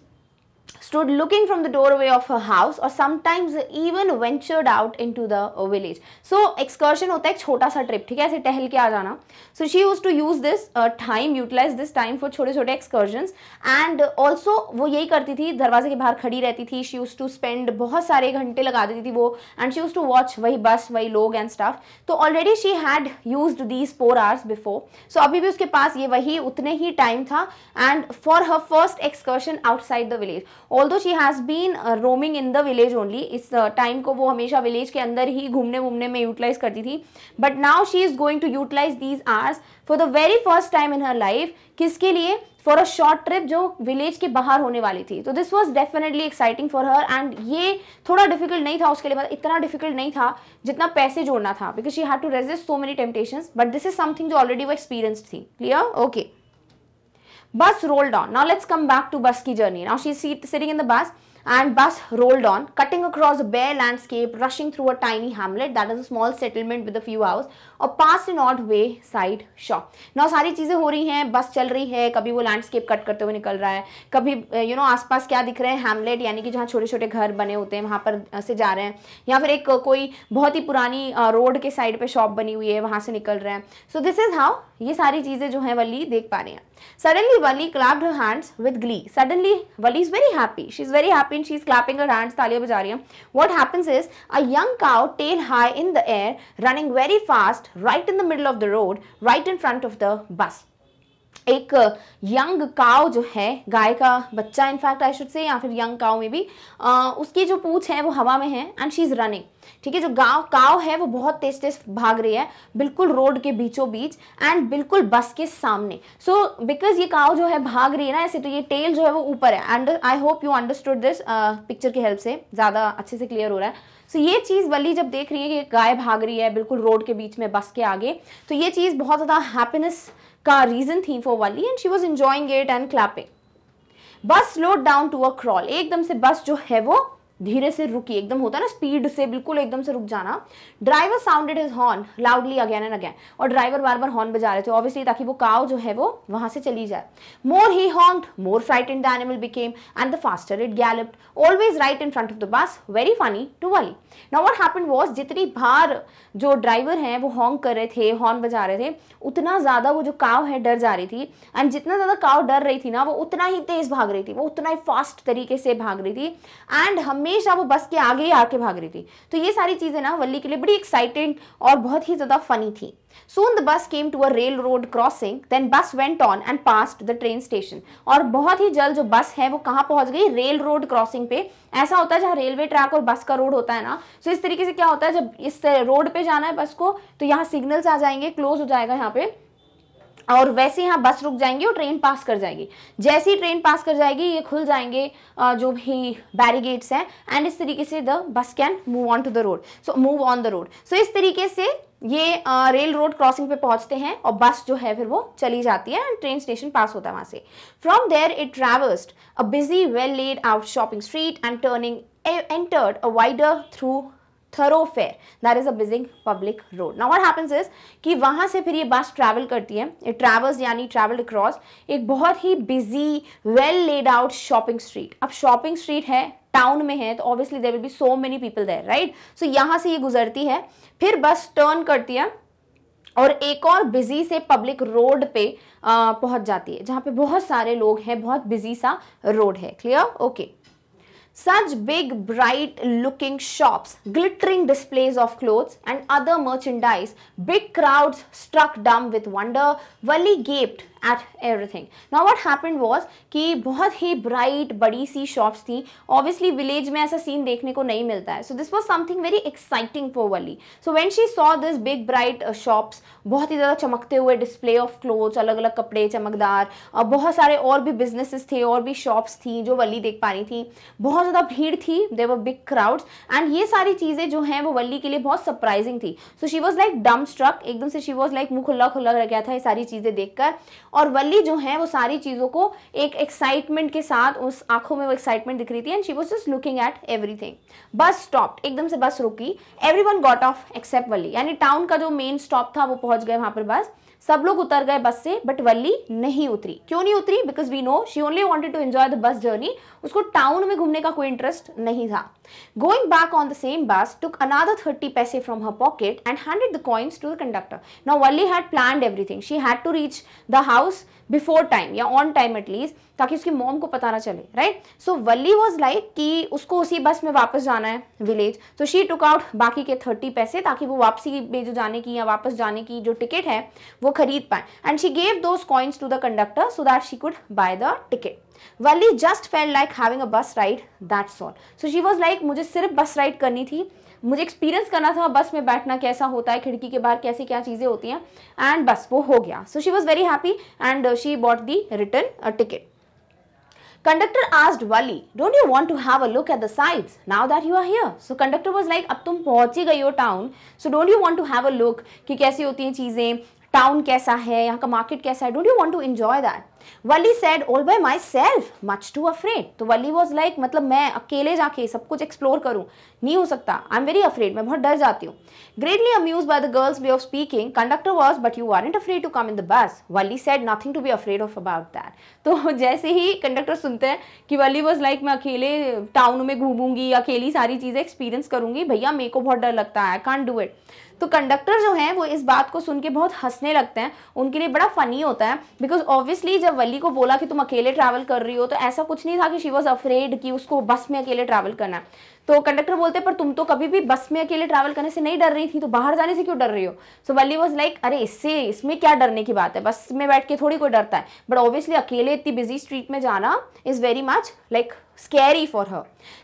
stood looking from the doorway of her house or sometimes even ventured out into the village. So excursion hota hai ek chhota sa trip theek hai aise tehal ke aa jana So she used to use this uh, time, utilize this time for chote chote excursions and also wo yahi karti thi darwaze ke bahar khadi rehti thi She used to spend bahut sare ghante laga deti thi wo and she used to watch wahi bus wahi log and stuff. so already she had used these four hours before so abhi bhi uske paas ye wahi utne hi time tha and for her first excursion outside the village although she has been roaming in the village only इस time uh, को वो हमेशा village के अंदर ही घूमने वूमने में utilise करती थी but now she is going to utilise these hours for the very first time in her life किसके लिए फॉर अ शॉर्ट ट्रिप जो विलेज के बाहर होने वाली थी तो this was definitely exciting for her and ये थोड़ा डिफिकल्ट नहीं था उसके लिए मतलब इतना डिफिकल्ट नहीं था जितना पैसे जोड़ना था because she had to resist so many temptation but this is something जो ऑलरेडी वो एक्सपीरियंस थी clear okay okay. Bus rolled on. Now let's come back to buski journey. Now she's seat, sitting in the bus and bus rolled on, cutting across a bare landscape, rushing through a tiny hamlet that is a small settlement with a few houses, और pass not wayside shop नौ सारी चीज़ें हो रही हैं बस चल रही है कभी वो लैंडस्केप कट करते हुए निकल रहा है कभी यू uh, नो आसपास क्या दिख रहे हैं हैमलेट यानी कि जहाँ छोटे छोटे घर बने होते हैं वहाँ पर uh, से जा रहे हैं या फिर एक कोई बहुत ही पुरानी रोड uh, के साइड पर शॉप बनी हुई है वहाँ से निकल रहे हैं सो दिस इज़ हाउ ये सारी चीज़ें जो हैं वली देख पा रहे हैं suddenly Valli clapped her hands with glee suddenly Valli is very happy she is very happy and she is clapping her hands तालियां बजा रही हैं what happens is a young cow tail high in the air running very fast parked right in the middle of the road right in front of the bus एक young uh, cow जो है गाय का बच्चा in fact I should say या फिर young काव में भी आ, उसकी जो पूछ है वो हवा में है एंड शी इज़ रनिंग ठीक है जो गाँव काव है वो बहुत तेज तेज भाग रही है बिल्कुल रोड के बीचों बीच एंड बिल्कुल बस के सामने सो so, बिकॉज ये काव जो है भाग रही है ना ऐसे तो ये टेल जो है वो ऊपर है and I hope you understood this picture की हेल्प से ज़्यादा अच्छे से क्लियर हो रहा है सो ये चीज़ वली जब देख रही है कि गाय भाग रही है बिल्कुल रोड के बीच में बस के आगे तो ये चीज़ बहुत ज़्यादा हैप्पीनेस का रीज़न थी for Valli and she was enjoying it and clapping bus slowed down to a crawl एकदम से बस जो है वो धीरे से रुकी एकदम होता है ना स्पीड से बिल्कुल एकदम से रुक जाना driver sounded his horn loudly again and again और ड्राइवर बार बार हॉर्न बजा रहे थे ऑब्वियसली ताकि वो काव जो है वो वहां से चली जाए more he honked more in the animal became and the faster it galloped always right in front of the bus very funny to Valli now what happened was जितनी बार जो ड्राइवर हैं वो हॉन्ग कर रहे थे हॉर्न बजा रहे थे उतना ज़्यादा वो जो काव है डर जा रही थी एंड जितना ज़्यादा काव डर रही थी ना वो उतना ही तेज़ भाग रही थी वो उतना ही फास्ट तरीके से भाग रही थी एंड हम हमेशा वो बस के आगे ही आके भाग रही थी तो ये सारी चीज़ें ना वल्ली के लिए बड़ी एक्साइटेड और बहुत ही ज़्यादा फनी थी soon the bus came to a railroad crossing then bus went on and past the train station और बहुत ही जल्द जो बस है वो कहाँ पहुंच गई रेल रोड क्रॉसिंग पे ऐसा होता है जहाँ रेलवे ट्रैक और बस का रोड होता है ना सो so इस तरीके से क्या होता है जब इस रोड पे जाना है बस को तो यहाँ सिग्नल्स आ जाएंगे क्लोज हो जाएगा यहाँ पे और वैसे यहाँ बस रुक जाएंगी और ट्रेन पास कर जाएगी जैसे ही ट्रेन पास कर जाएगी ये खुल जाएंगे जो भी बैरिगेट्स हैं एंड इस तरीके से the bus can move on to the road so move on the road so इस तरीके से ये रेल रोड क्रॉसिंग पे पहुंचते हैं और बस जो है फिर वो चली जाती है एंड ट्रेन स्टेशन पास होता है वहाँ से from there it traversed a busy well laid out shopping street and turning entered a wider through thoroughfare that is a busy public road now what happens is कि वहाँ से फिर ये बस travel करती है it travels यानी traveled across एक बहुत ही busy well laid out shopping street अब shopping street है टाउन में है तो obviously there will be so many people there right so यहाँ से ये गुजरती है फिर बस टर्न करती है और एक और बिजी से पब्लिक रोड पे आ, पहुंच जाती है जहाँ पे बहुत सारे लोग हैं बहुत बिजी सा रोड है clear okay okay. Such big, bright looking shops, glittering displays of clothes and other merchandise, big crowds struck dumb with wonder, Wali gaped at everything now what happened was कि बहुत ही bright बड़ी सी shops थी obviously village में ऐसा scene देखने को नहीं मिलता है so this was something very exciting for Valli so when she saw this big bright shops बहुत ही ज़्यादा चमकते हुए डिस्प्ले ऑफ क्लोथ्स अलग अलग कपड़े चमकदार बहुत सारे और भी बिजनेसेस थे और भी शॉप्स थी जो वली देख पा रही थी बहुत ज़्यादा भीड़ थी they were big crowds and ये सारी चीज़ें जो हैं वो वली के लिए बहुत सरप्राइजिंग थी so she was like dumbstruck एकदम से शी वॉज लाइक मुँह खुला खुला रह गया था ये सारी चीज़ें देखकर और वल्ली जो है वो सारी चीज़ों को एक एक्साइटमेंट के साथ उस आंखों में वो एक्साइटमेंट दिख रही थी and she was just looking at everything bus stop एकदम से बस रुकी everyone got off except Valli यानी टाउन का जो मेन स्टॉप था वो पहुंच गए वहां पर बस सब लोग उतर गए बस से बट वल्ली नहीं उतरी क्यों नहीं उतरी because we know she only wanted to enjoy the bus journey उसको टाउन में घूमने का कोई इंटरेस्ट नहीं था going back on the same bus took another thirty पैसे from her pocket and handed the coins to the conductor now Valli had plan everything she had to reach the house before time या on time at least ताकि उसकी mom को पता ना चले right so Valli was like कि उसको उसी बस में वापस जाना है विलेज तो शी टुक आउट बाकी के थर्टी पैसे ताकि वो वापसी में जो जाने की या वापस जाने की जो टिकट है वो खरीद पाए and she gave those coins to the conductor so that she could buy the ticket Valli just felt like having a bus ride that's all so she was like मुझे सिर्फ बस राइड करनी थी मुझे एक्सपीरियंस करना था बस में बैठना कैसा होता है खिड़की के बाहर कैसी क्या चीज़ें होती हैं एंड बस वो हो गया so she was very happy and she bought the return ticket conductor asked Valli don't you want to have a look at the sides now that you are here so conductor was like अब तुम पहुंच ही गई हो town so don't you want to have a look कि कैसी होती हैं चीज़ें टाउन कैसा है यहाँ का मार्केट कैसा है don't you want to enjoy that Valli said all by myself much too afraid तो वली वॉज लाइक मतलब मैं अकेले जाके सब कुछ एक्सप्लोर करूँ नहीं हो सकता आई एम वेरी अफ्रेड मैं बहुत डर जाती हूँ greatly amuse by the girl's way of speaking conductor was but you aren't afraid to come in the bus Valli said nothing to be afraid of about that तो जैसे ही conductor सुनते हैं कि वली वॉज लाइक मैं अकेले town में घूमूंगी अकेली सारी चीज़ें एक्सपीरियंस करूंगी भैया मेरे को बहुत डर लगता है आई कान डू इट तो कंडक्टर जो हैं वो इस बात को सुन के बहुत हंसने लगते हैं उनके लिए बड़ा फनी होता है बिकॉज ऑब्वियसली जब वली को बोला कि तुम अकेले ट्रैवल कर रही हो तो ऐसा कुछ नहीं था कि शी वॉज अफ्रेड कि उसको बस में अकेले ट्रैवल करना तो कंडक्टर बोलते पर तुम तो कभी भी बस में अकेले ट्रैवल करने से नहीं डर रही थी तो बाहर जाने से क्यों डर रही हो सो वली वॉज लाइक अरे इससे इसमें क्या डरने की बात है बस में बैठ के थोड़ी कोई डरता है बट ऑब्वियसली अकेले इतनी बिजी स्ट्रीट में जाना is very much like scary for her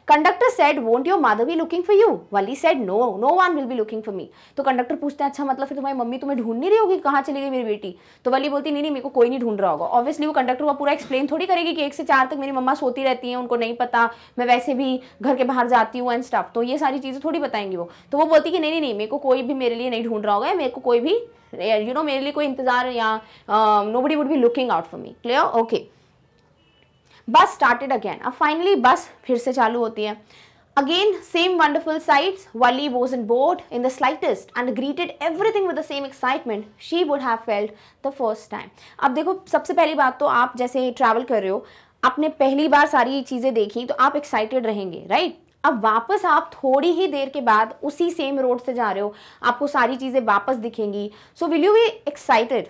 conductor said won't your mother be looking for you? Wali said, no no one will be looking for me. तो कंडक्टर पूछते हैं अच्छा मतलब फिर तुम्हारी मम्मी तुम्हें ढूंढ नहीं रही होगी कहाँ चली गई मेरी बेटी तो वली बोलती नहीं नहीं मेरे को कोई नहीं ढूंढ रहा होगा ऑब्वियसली वो कंडक्टर वो पूरा एक्सप्लेन थोड़ी करेगी कि एक से चार तक मेरी मम्मा सोती रहती है उनको नहीं पता मैं वैसे भी घर के बाहर जाती जाती हूँ एंड स्टफ तो ये सारी चीज़ें थोड़ी बताएंगी वो तो वो बोलती कि नहीं नहीं नहीं मेरे को कोई भी मेरे लिए नहीं ढूंढ रहा होगा या मेरे को कोई भी यू you नो know, मेरे लिए कोई इंतजार या nobody would be looking out for me clear okay bus started again अब फाइनली बस फिर से चालू होती है again same wonderful sights sights. Wally in bored in the slightest and greeted everything with the same excitement she would have felt the first time अब देखो सबसे पहली बात तो आप जैसे ट्रैवल कर रहे हो आपने पहली बार सारी चीज़ें देखी तो आप एक्साइटेड रहेंगे राइट right? अब वापस आप थोड़ी ही देर के बाद उसी सेम रोड से जा रहे हो आपको सारी चीज़ें वापस दिखेंगी so will you be excited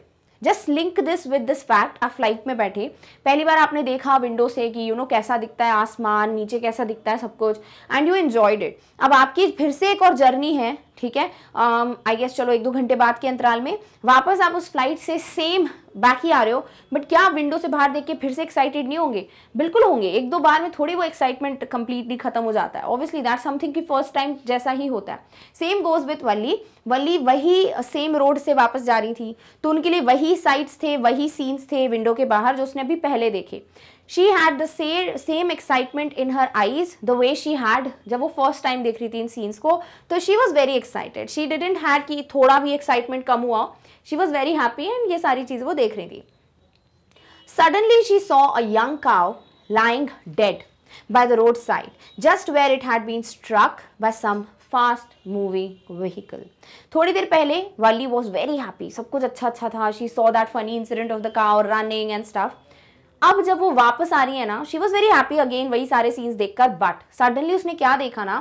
just link this with this fact आप फ्लाइट में बैठे पहली बार आपने देखा विंडो से कि यू नो कैसा दिखता है आसमान नीचे कैसा दिखता है सब कुछ एंड यू एन्जॉयड इट अब आपकी फिर से एक और जर्नी है ठीक है आई um, गेस चलो एक दो घंटे बाद के अंतराल में वापस आप उस फ्लाइट से सेम बैक ही आ रहे हो बट क्या आप विंडो से बाहर देख के फिर से एक्साइटेड नहीं होंगे बिल्कुल होंगे एक दो बार में थोड़ी वो एक्साइटमेंट कंप्लीटली खत्म हो जाता है ऑब्वियसली दैट समथिंग की फर्स्ट टाइम जैसा ही होता है same goes with Valli Valli वही सेम रोड से वापस जा रही थी तो उनके लिए वही साइट्स थे वही सीन्स थे विंडो के बाहर जो उसने अभी पहले देखे she had the same excitement in her eyes the way she had जब वो फर्स्ट टाइम देख रही थी इन सीन्स को तो she was very excited she didn't had कि थोड़ा भी एक्साइटमेंट कम हुआ she was very happy and ये सारी चीज़ें वो देख रही थी suddenly she saw a young cow lying dead by the roadside, just where it had been struck by some fast moving vehicle थोड़ी देर पहले वाली वॉज वेरी हैप्पी सब कुछ अच्छा अच्छा था she saw that funny incident of the car running and stuff अब जब वो वापस आ रही है ना she was very happy again वही सारे सीन्स देखकर बट सडनली उसने क्या देखा ना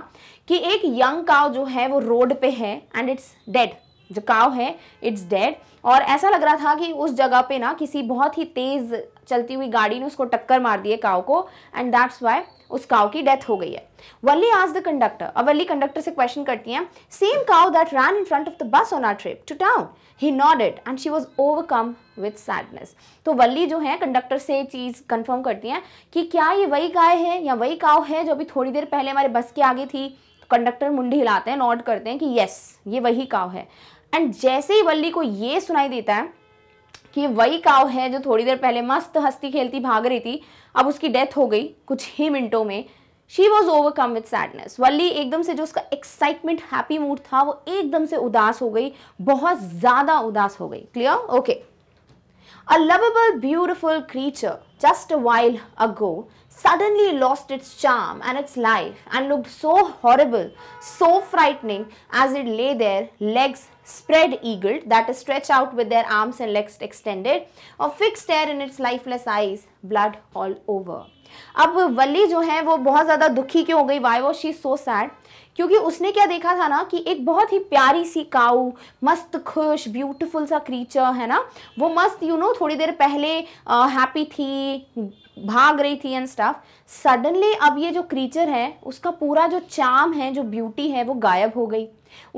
कि एक यंग काव जो है वो रोड पे है एंड इट्स डेड जो काव है इट्स डेड और ऐसा लग रहा था कि उस जगह पे ना किसी बहुत ही तेज़ चलती हुई गाड़ी ने उसको टक्कर मार दी है काव को एंड दैट्स वाई उस काव की डेथ हो गई है वल्ली आज द कंडक्टर अब वल्ली कंडक्टर से क्वेश्चन करती हैं same cow that ran in front of the bus on our trip to town ही it and she was overcome with sadness तो वल्ली जो है कंडक्टर से चीज़ कंफर्म करती हैं कि क्या ये वही गाय है या वही काव है जो अभी थोड़ी देर पहले हमारे बस के आगे थी तो कंडक्टर मुंडी हिलाते हैं नोट करते हैं कि यस ये वही काव है एंड जैसे ही वल्ली को ये सुनाई देता है कि वही काव है जो थोड़ी देर पहले मस्त हस्ती खेलती भाग रही थी अब उसकी डेथ हो गई कुछ ही मिनटों में she was overcome with sadness Valli एकदम से जो उसका एक्साइटमेंट हैप्पी मूड था वो एकदम से उदास हो गई बहुत ज़्यादा उदास हो गई clear okay okay. A lovable, beautiful creature just a while ago suddenly lost its charm and its life and looked so horrible, so frightening as it lay there, legs spread eagled, that is, stretched out with their arms and legs extended, a fixed stare in its lifeless eyes, blood all over. अब वल्ली जो है वो बहुत ज़्यादा दुखी क्यों हो गई वाई वो शी सो सैड क्योंकि उसने क्या देखा था ना कि एक बहुत ही प्यारी सी काऊ मस्त खुश ब्यूटीफुल सा क्रीचर है ना वो मस्त यू नो थोड़ी देर पहले हैप्पी थी भाग रही थी एंड स्टाफ सडनली अब ये जो क्रीचर है उसका पूरा जो चाम है जो ब्यूटी है वो गायब हो गई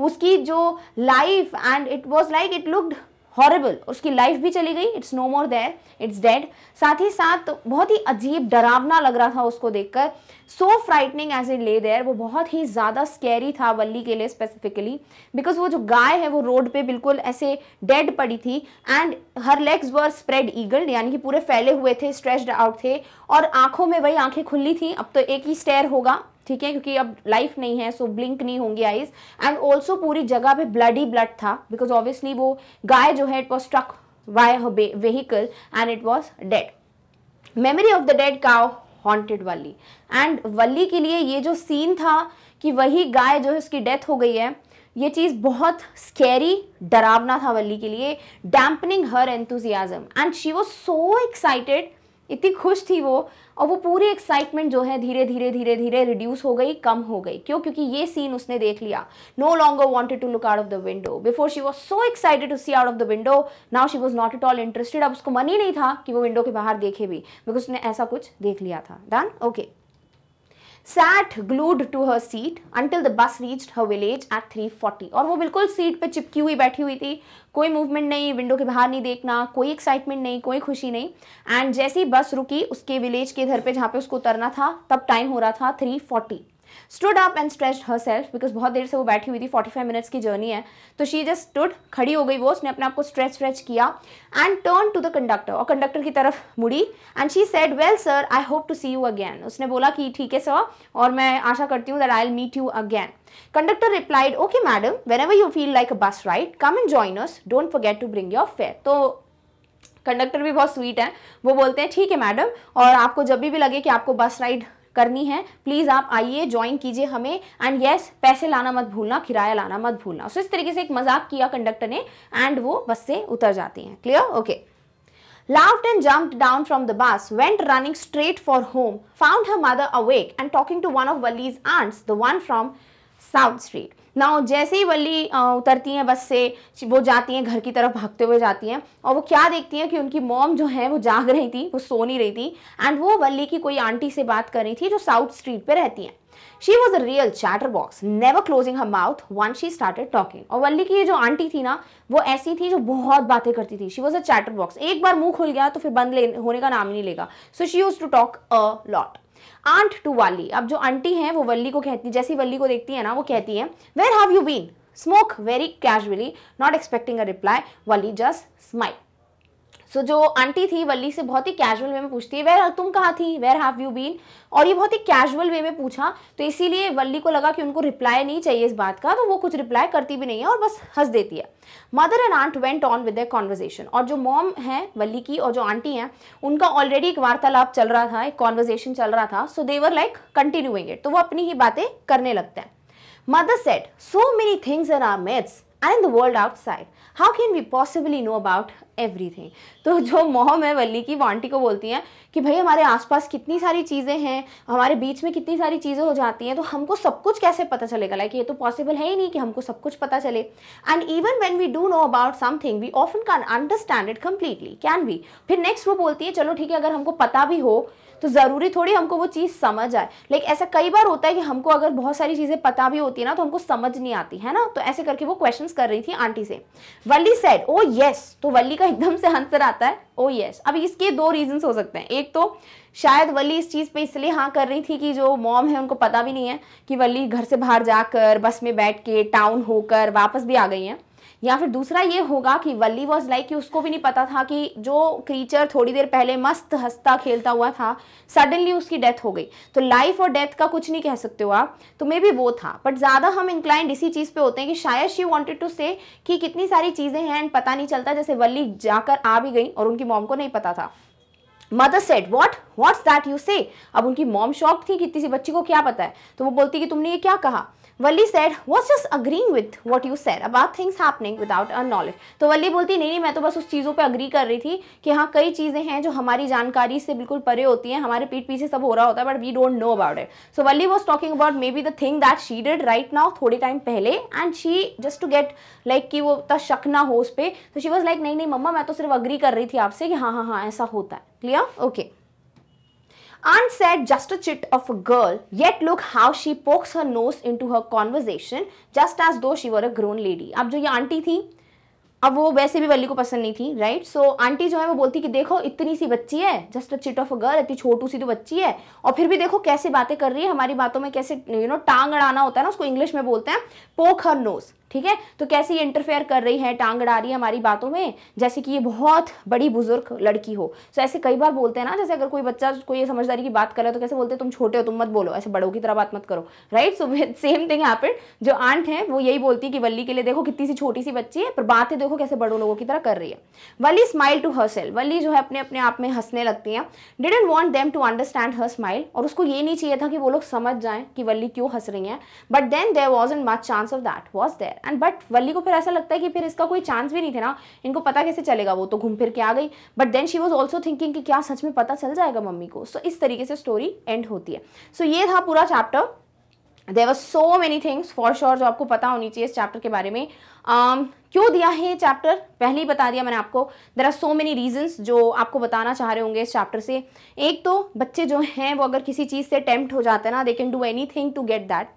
उसकी जो life and it was like it looked horrible उसकी लाइफ भी चली गई it's no more there it's dead साथ ही साथ बहुत ही अजीब डरावना लग रहा था उसको देखकर so frightening as it lay there वो बहुत ही ज़्यादा स्कैरी था वल्ली के लिए स्पेसिफिकली बिकॉज वो जो गाय है वो रोड पे बिल्कुल ऐसे डेड पड़ी थी and her legs were spread eagled यानी कि पूरे फैले हुए थे स्ट्रेस्ड आउट थे और आंखों में वही आंखें खुली थी अब तो एक ही स्टेयर होगा ठीक है क्योंकि अब लाइफ नहीं है सो ब्लिंक नहीं होंगी आईज एंड ऑल्सो पूरी जगह पे ब्लड ही ब्लड था बिकॉज ऑब्वियसली वो गाय जो है it was struck by vehicle and it was dead memory of the dead cow haunted Valli and Valli के लिए ये जो सीन था कि वही गाय जो है उसकी डेथ हो गई है ये चीज़ बहुत स्केरी डरावना था वल्ली के लिए dampening her enthusiasm and she was so excited इतनी खुश थी वो और वो पूरी एक्साइटमेंट जो है धीरे धीरे धीरे धीरे रिड्यूस हो गई कम हो गई क्यों क्योंकि ये सीन उसने देख लिया no longer wanted to look out of the window before she was so excited to see out of the window now she was not at all interested अब उसको मन ही नहीं था कि वो विंडो के बाहर देखे भी बिकॉज उसने ऐसा कुछ देख लिया था done okay okay. Sat glued to to seat until the bus bus reached village at three forty और वो बिल्कुल सीट पर चिपकी हुई बैठी हुई थी कोई मूवमेंट नहीं विंडो के बाहर नहीं देखना कोई एक्साइटमेंट नहीं कोई खुशी नहीं एंड जैसे ही बस रुकी उसके विलेज के घर पर जहाँ पे उसको उतरना था तब टाइम हो रहा था three forty stood up and stretch herself because बहुत देर से वो बैठी हुई थी फोर्टी फाइव मिनट्स की जर्नी है तो शी जस्ट स्टूड खड़ी हो गई वो उसने अपने आप को स्ट्रेच स्ट्रेच किया and turn to the conductor और कंडक्टर की तरफ मुड़ी and she said well sir I hope to see you again उसने बोला कि ठीक है सर और मैं आशा करती हूँ that I will meet you again conductor replied okay madam whenever you feel like a bus ride come and join us don't forget to bring your fare तो कंडक्टर भी बहुत स्वीट है वो बोलते हैं ठीक है मैडम और आपको जब भी लगे कि आपको बस राइड करनी है प्लीज़ आप आइए ज्वाइन कीजिए हमें एंड यस yes, पैसे लाना मत भूलना किराया लाना मत भूलना सो so, इस तरीके से एक मजाक किया कंडक्टर ने एंड वो बस से उतर जाती हैं clear okay laughed and jumped down from the bus, went running straight for home, found her mother awake and talking to one of Wally's aunts, the one from South Street. Now जैसे ही वल्ली उतरती हैं बस से वो जाती हैं घर की तरफ भागते हुए जाती हैं और वो क्या देखती हैं कि उनकी मॉम जो है वो जाग रही थी वो सो नहीं रही थी एंड वो वल्ली की कोई आंटी से बात कर रही थी जो साउथ स्ट्रीट पे रहती हैं she was a real chatterbox never closing her mouth once she started talking और वल्ली की ये जो आंटी थी ना वो ऐसी थी जो बहुत बातें करती थी she was a chatterbox एक बार मुंह खुल गया तो फिर बंद होने का नाम ही नहीं लेगा so she use to talk a lot aunt to Valli अब जो आंटी हैं वो वल्ली को कहती जैसी वल्ली को देखती है ना वो कहती है where have you been smoke very casually not expecting a reply Valli just smile so so, जो आंटी थी वल्ली से बहुत ही कैजुअल वे में पूछती है वेर तुम कहाँ थी वेर हैव यू बीन और ये बहुत ही कैजुअल वे में पूछा तो इसीलिए वल्ली को लगा कि उनको रिप्लाई नहीं चाहिए इस बात का तो वो कुछ रिप्लाई करती भी नहीं है और बस हंस देती है mother and aunt went on with conversation और जो मॉम है वल्ली की और जो आंटी हैं उनका ऑलरेडी एक वार्तालाप चल रहा था एक कॉन्वर्जेशन चल रहा था so they were like continuing it तो वो अपनी ही बातें करने लगते हैं mother said so many things in our maths and the world how How we possibly know about everything तो जो मोहम है वल्ली की आंटी को बोलती हैं कि भाई हमारे आसपास कितनी सारी चीज़ें हैं हमारे बीच में कितनी सारी चीज़ें हो जाती हैं तो हमको सब कुछ कैसे पता चलेगा लाइक ये तो पॉसिबल है ही नहीं कि हमको सब कुछ पता चले and even when we do know about something we often can understand it completely can भी फिर नेक्स्ट वो बोलती है चलो ठीक है अगर हमको पता भी हो तो ज़रूरी थोड़ी हमको वो चीज़ समझ आए लाइक ऐसा कई बार होता है कि हमको अगर बहुत सारी चीज़ें पता भी होती है ना तो हमको समझ नहीं आती है ना तो ऐसे करके वो क्वेश्चन कर रही थी आंटी से वल्ली सेड ओ यस तो वल्ली का एकदम से आंसर आता है ओ oh, यस अब इसके दो रीजन्स हो सकते हैं एक तो शायद वली इस चीज़ पे इसलिए हाँ कर रही थी कि जो मॉम है उनको पता भी नहीं है कि वली घर से बाहर जाकर बस में बैठ के टाउन होकर वापस भी आ गई हैं या फिर दूसरा ये होगा कि वल्ली वॉज लाइक कि उसको भी नहीं पता था कि जो क्रीचर थोड़ी देर पहले मस्त हंसता खेलता हुआ था सडनली उसकी डेथ हो गई तो लाइफ और डेथ का कुछ नहीं कह सकते हो आप तो मे भी वो था बट ज़्यादा हम इंक्लाइंड इसी चीज़ पे होते हैं कि शायद शी वॉन्टेड टू से कि कितनी सारी चीज़ें हैं एंड पता नहीं चलता जैसे वल्ली जाकर आ भी गई और उनकी मॉम को नहीं पता था mother said what what's that you say अब उनकी मॉम शॉक थी कि किसी बच्ची को क्या पता है तो वो बोलती कि तुमने ये क्या कहा Valli said was just agreeing with what you said about things happening without a knowledge तो वली बोलती नहीं नहीं मैं तो बस उस चीज़ों पर अग्री कर रही थी कि हाँ कई चीज़ें हैं जो हमारी जानकारी से बिल्कुल परे होती हैं हमारे पीठ पीछे सब हो रहा होता है but we don't know about it so Valli was talking about maybe the thing that she did right now थोड़े टाइम पहले and she just to get like कि वो इतना शक ना हो उस पर तो शी वॉज लाइक नहीं नहीं मम्मा मैं तो सिर्फ अग्री कर रही थी आपसे कि हाँ हाँ हाँ ऐसा होता है clear okay okay. Aunt said just a chit of a girl, yet look how she pokes her nose into her conversation just as though she were a grown lady. अब जो ये थी अब वो वैसे भी वल्ली को पसंद नहीं थी राइट सो आंटी जो है वो बोलती कि देखो इतनी सी बच्ची है just a chit of a girl इतनी छोटू सी तो बच्ची है और फिर भी देखो कैसे बातें कर रही है हमारी बातों में कैसे यू नो टांग अड़ाना होता है ना उसको इंग्लिश में बोलते हैं पोक हर नोज ठीक है तो कैसे ये इंटरफेयर कर रही है टांग अड़ा रही है हमारी बातों में जैसे कि ये बहुत बड़ी बुजुर्ग लड़की हो सो ऐसे कई बार बोलते हैं ना जैसे अगर कोई बच्चा कोई ये समझदारी की बात कर रहा है तो कैसे बोलते हैं तुम छोटे हो तुम मत बोलो ऐसे बड़ों की तरह बात मत करो राइट सो सेम थिंग पर जो आंट है वो यही बोलती है कि वल्ली के लिए देखो कितनी सी छोटी सी बच्ची है पर बातें देखो देखो कैसे बड़ों लोगों की तरह कर रही है Valli smile to herself Valli जो है अपने अपने आप में हंसने लगती हैं didn't want them to understand her smile और उसको ये नहीं चाहिए था कि वो लोग समझ जाएं कि वली क्यों हंस रही हैं but then there was an much chance of that was there and but Valli को फिर ऐसा लगता है कि फिर इसका कोई चांस भी नहीं थे ना इनको पता कैसे चलेगा वो तो घूम फिर के आ गई but then she was also thinking कि क्या सच में पता चल जाएगा मम्मी को सो so, इस तरीके से स्टोरी एंड होती है सो so, ये था पूरा chapter there are so many things for sure जो आपको पता होनी चाहिए इस चैप्टर के बारे में um, क्यों दिया है ये चैप्टर पहले ही बता दिया मैंने आपको there are so many reasons जो आपको बताना चाह रहे होंगे इस चैप्टर से एक तो बच्चे जो हैं वो अगर किसी चीज़ से अटैम्प्ट हो जाते हैं ना they can do anything to get that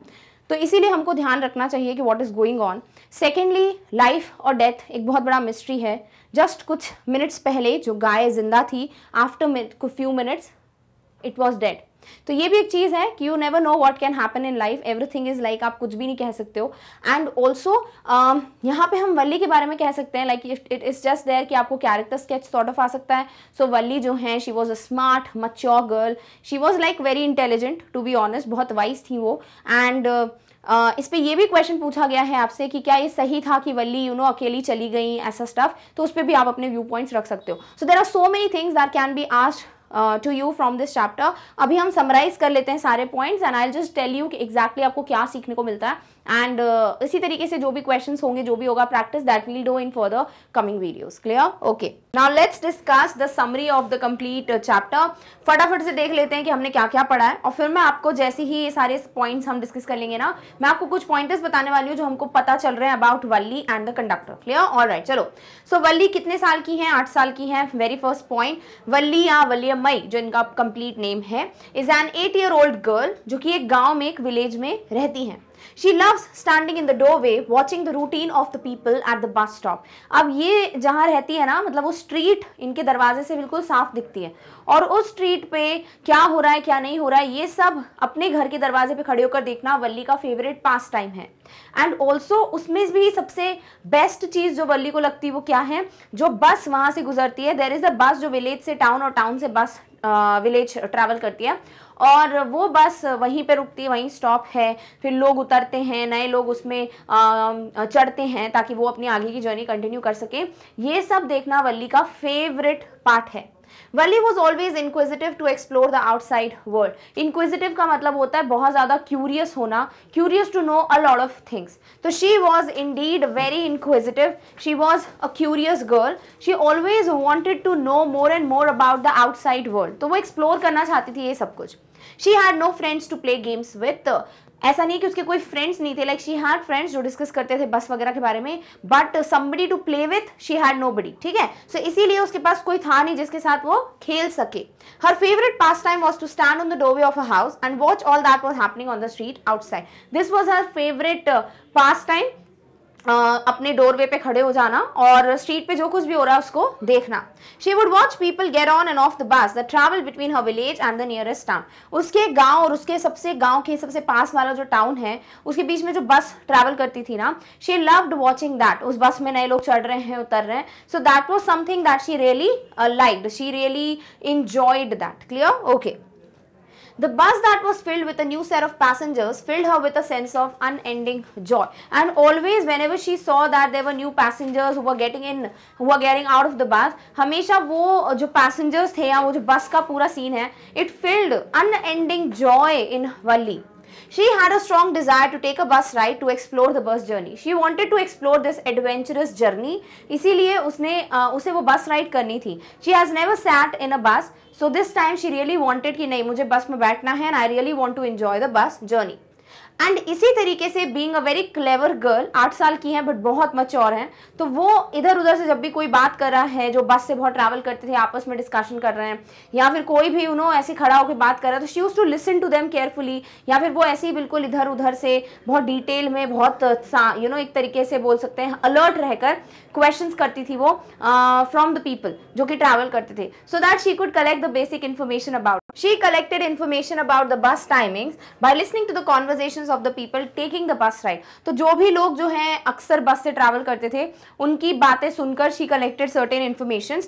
तो इसीलिए हमको ध्यान रखना चाहिए कि what is going on secondly life और डेथ एक बहुत बड़ा मिस्ट्री है जस्ट कुछ मिनट्स पहले जो गाय जिंदा थी after few minutes it was dead तो ये भी एक चीज़ है कि you never know what can happen in life everything is like आप कुछ भी नहीं कह सकते हो एंड ऑल्सो uh, यहाँ पे हम वल्ली के बारे में कह सकते हैं like it is just there कि आपको कैरेक्टर स्केच सॉर्ट ऑफ आ सकता है सो so, वल्ली जो है she was a smart mature girl she was like very intelligent to be honest बहुत वाइज थी वो एंड uh, uh, इस पर यह भी क्वेश्चन पूछा गया है आपसे कि क्या ये सही था कि वल्ली यू नो अकेली चली गई ऐसा स्टफ तो उस पर भी आप अपने व्यू पॉइंट्स रख सकते हो so there are so many things that can be asked to you from this chapter अभी हम समराइज कर लेते हैं सारे points and I just tell you कि एग्जैक्टली exactly आपको क्या सीखने को मिलता है एंड uh, इसी तरीके से जो भी क्वेश्चन होंगे जो भी होगा practice that we'll do in for the coming videos clear okay now let's discuss the summary of the complete chapter फटाफट से देख लेते हैं कि हमने क्या क्या पढ़ा है और फिर मैं आपको जैसे ही ये सारे पॉइंट्स हम डिस्कस कर लेंगे ना मैं आपको कुछ पॉइंट बताने वाली हूँ जो हमको पता चल रहे हैं about Valli and the conductor clear all right चलो सो so, वल्ली कितने साल की है आठ साल की है वेरी फर्स्ट पॉइंट वल्ली या मई जो इनका कंप्लीट नेम है is an eight year old girl जो कि एक गाँव में एक विलेज में रहती है she loves standing in the doorway watching the routine of the people at the bus stop अब ये जहाँ रहती है ना मतलब वो स्ट्रीट इनके दरवाजे से बिल्कुल साफ दिखती है और उस स्ट्रीट पे क्या हो रहा है क्या नहीं हो रहा है ये सब अपने घर के दरवाजे पे खड़े होकर देखना वल्ली का फेवरेट पास टाइम है एंड ऑल्सो उसमें भी सबसे बेस्ट चीज़ जो वल्ली को लगती है वो क्या है जो बस वहाँ से गुजरती है देर इज़ अ बस जो विलेज से टाउन और टाउन से बस विलेज uh, ट्रैवल करती है और वो बस वहीं पे रुकती है वहीं स्टॉप है फिर लोग उतरते हैं नए लोग उसमें चढ़ते हैं ताकि वो अपनी आगे की जर्नी कंटिन्यू कर सकें ये सब देखना वल्ली का फेवरेट पार्ट है Valli was always inquisitive to explore the outside world inquisitive का मतलब होता है बहुत ज़्यादा क्यूरियस होना curious to know a lot of things तो she was indeed very inquisitive she was a curious girl she always wanted to know more and more about the outside world तो वो explore करना चाहती थी ये सब कुछ she had no friends to play games with ऐसा नहीं कि उसके कोई फ्रेंड्स नहीं थे लाइक शी हैड फ्रेंड्स जो डिस्कस करते थे बस वगैरह के बारे में but somebody to play with she had nobody ठीक है सो so, इसीलिए उसके पास कोई था नहीं जिसके साथ वो खेल सके her favourite pastime was to stand on the doorway of a house and watch all that was happening on the street outside this was her favourite pastime अपने डोरवे पे खड़े हो जाना और स्ट्रीट पे जो कुछ भी हो रहा है उसको देखना she would watch people get on and off the bus the travel between her village and the nearest town उसके गांव और उसके सबसे गांव के सबसे पास वाला जो टाउन है उसके बीच में जो बस ट्रैवल करती थी ना शी लव्ड वॉचिंग दैट उस बस में नए लोग चढ़ रहे हैं उतर रहे हैं so that was something that she really like she really enjoyed that clear okay The bus that was filled with a new set of passengers filled her with a sense of unending joy. And always whenever she saw that there were new passengers who were getting in, who were getting out of the bus, हमेशा वो जो passengers थे या वो जो bus का पूरा scene है, it filled unending joy in Valli. She had a strong desire to take a bus ride to explore the bus journey. She wanted to explore this adventurous journey. इसीलिए usne uh, उसे वो बस ride करनी थी She has never sat in a bus. So this time she really wanted ki nahi mujhe bus mein baithna hai and I really want to enjoy the bus journey. And इसी तरीके से being a very clever girl आठ साल की है but बहुत mature है तो वो इधर उधर से जब भी कोई बात कर रहा है जो बस से बहुत ट्रैवल करते थे आपस में डिस्कशन कर रहे हैं या फिर कोई भी उन्होंने ऐसे खड़ा होकर बात कर रहा है तो she use to listen to them carefully या फिर वो ऐसे ही बिल्कुल इधर उधर से बहुत डिटेल में बहुत यू नो एक तरीके से बोल सकते हैं अलर्ट रहकर क्वेश्चन करती थी वो फ्रॉम द पीपल जो कि ट्रैवल करते थे so that she could collect the basic information about she collected information about the bus timings by listening to the conversation percentage of the people taking the bus ride तो जो भी लोग जो हैं अक्सर बस से ट्रैवल करते थे उनकी बातें सुनकर she collected certain information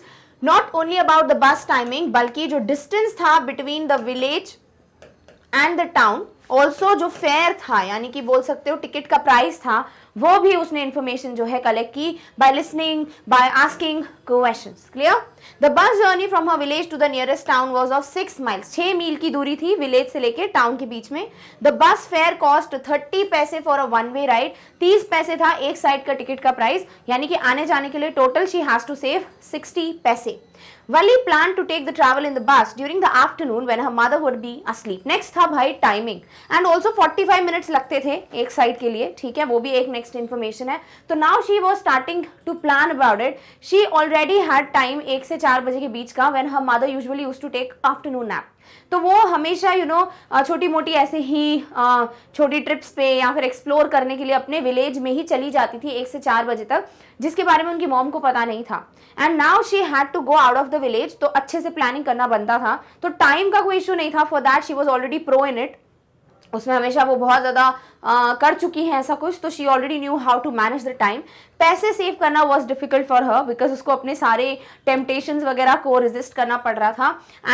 not only about the bus timing बल्कि जो डिस्टेंस था between the village and the town also जो फेयर था यानी कि बोल सकते हो टिकट का प्राइस था वो भी उसने इन्फॉर्मेशन जो है कलेक्ट की by listening by asking question clear the bus journey from her village to the nearest town was of six miles छह मील की दूरी थी विलेज से लेकर टाउन के बीच में the bus fare cost thirty paise for a one way ride तीस पैसे था एक साइड का टिकट का प्राइस यानी कि आने जाने के लिए total she has to save sixty paise Vali planned to take the travel in the bus during the afternoon when her mother would be asleep. Next था भाई timing and also 45 minutes लगते थे एक side के लिए ठीक है वो भी एक next information है तो now she was starting to plan about it. She already had time एक से चार बजे के बीच का when her mother usually used to take afternoon nap. तो वो हमेशा यू you नो know, छोटी मोटी ऐसे ही छोटी ट्रिप्स पे या फिर एक्सप्लोर करने के लिए अपने विलेज में ही चली जाती थी एक से चार बजे तक जिसके बारे में उनकी मॉम को पता नहीं था and now she had to go out of the village तो अच्छे से प्लानिंग करना बनता था तो टाइम का कोई इशू नहीं था for that she was already pro in it उसमें हमेशा वो बहुत ज़्यादा कर चुकी हैं ऐसा कुछ तो she already knew how to manage the time पैसे सेव करना was difficult for her because उसको अपने सारे टेम्पटेशन वगैरह को रेजिस्ट करना पड़ रहा था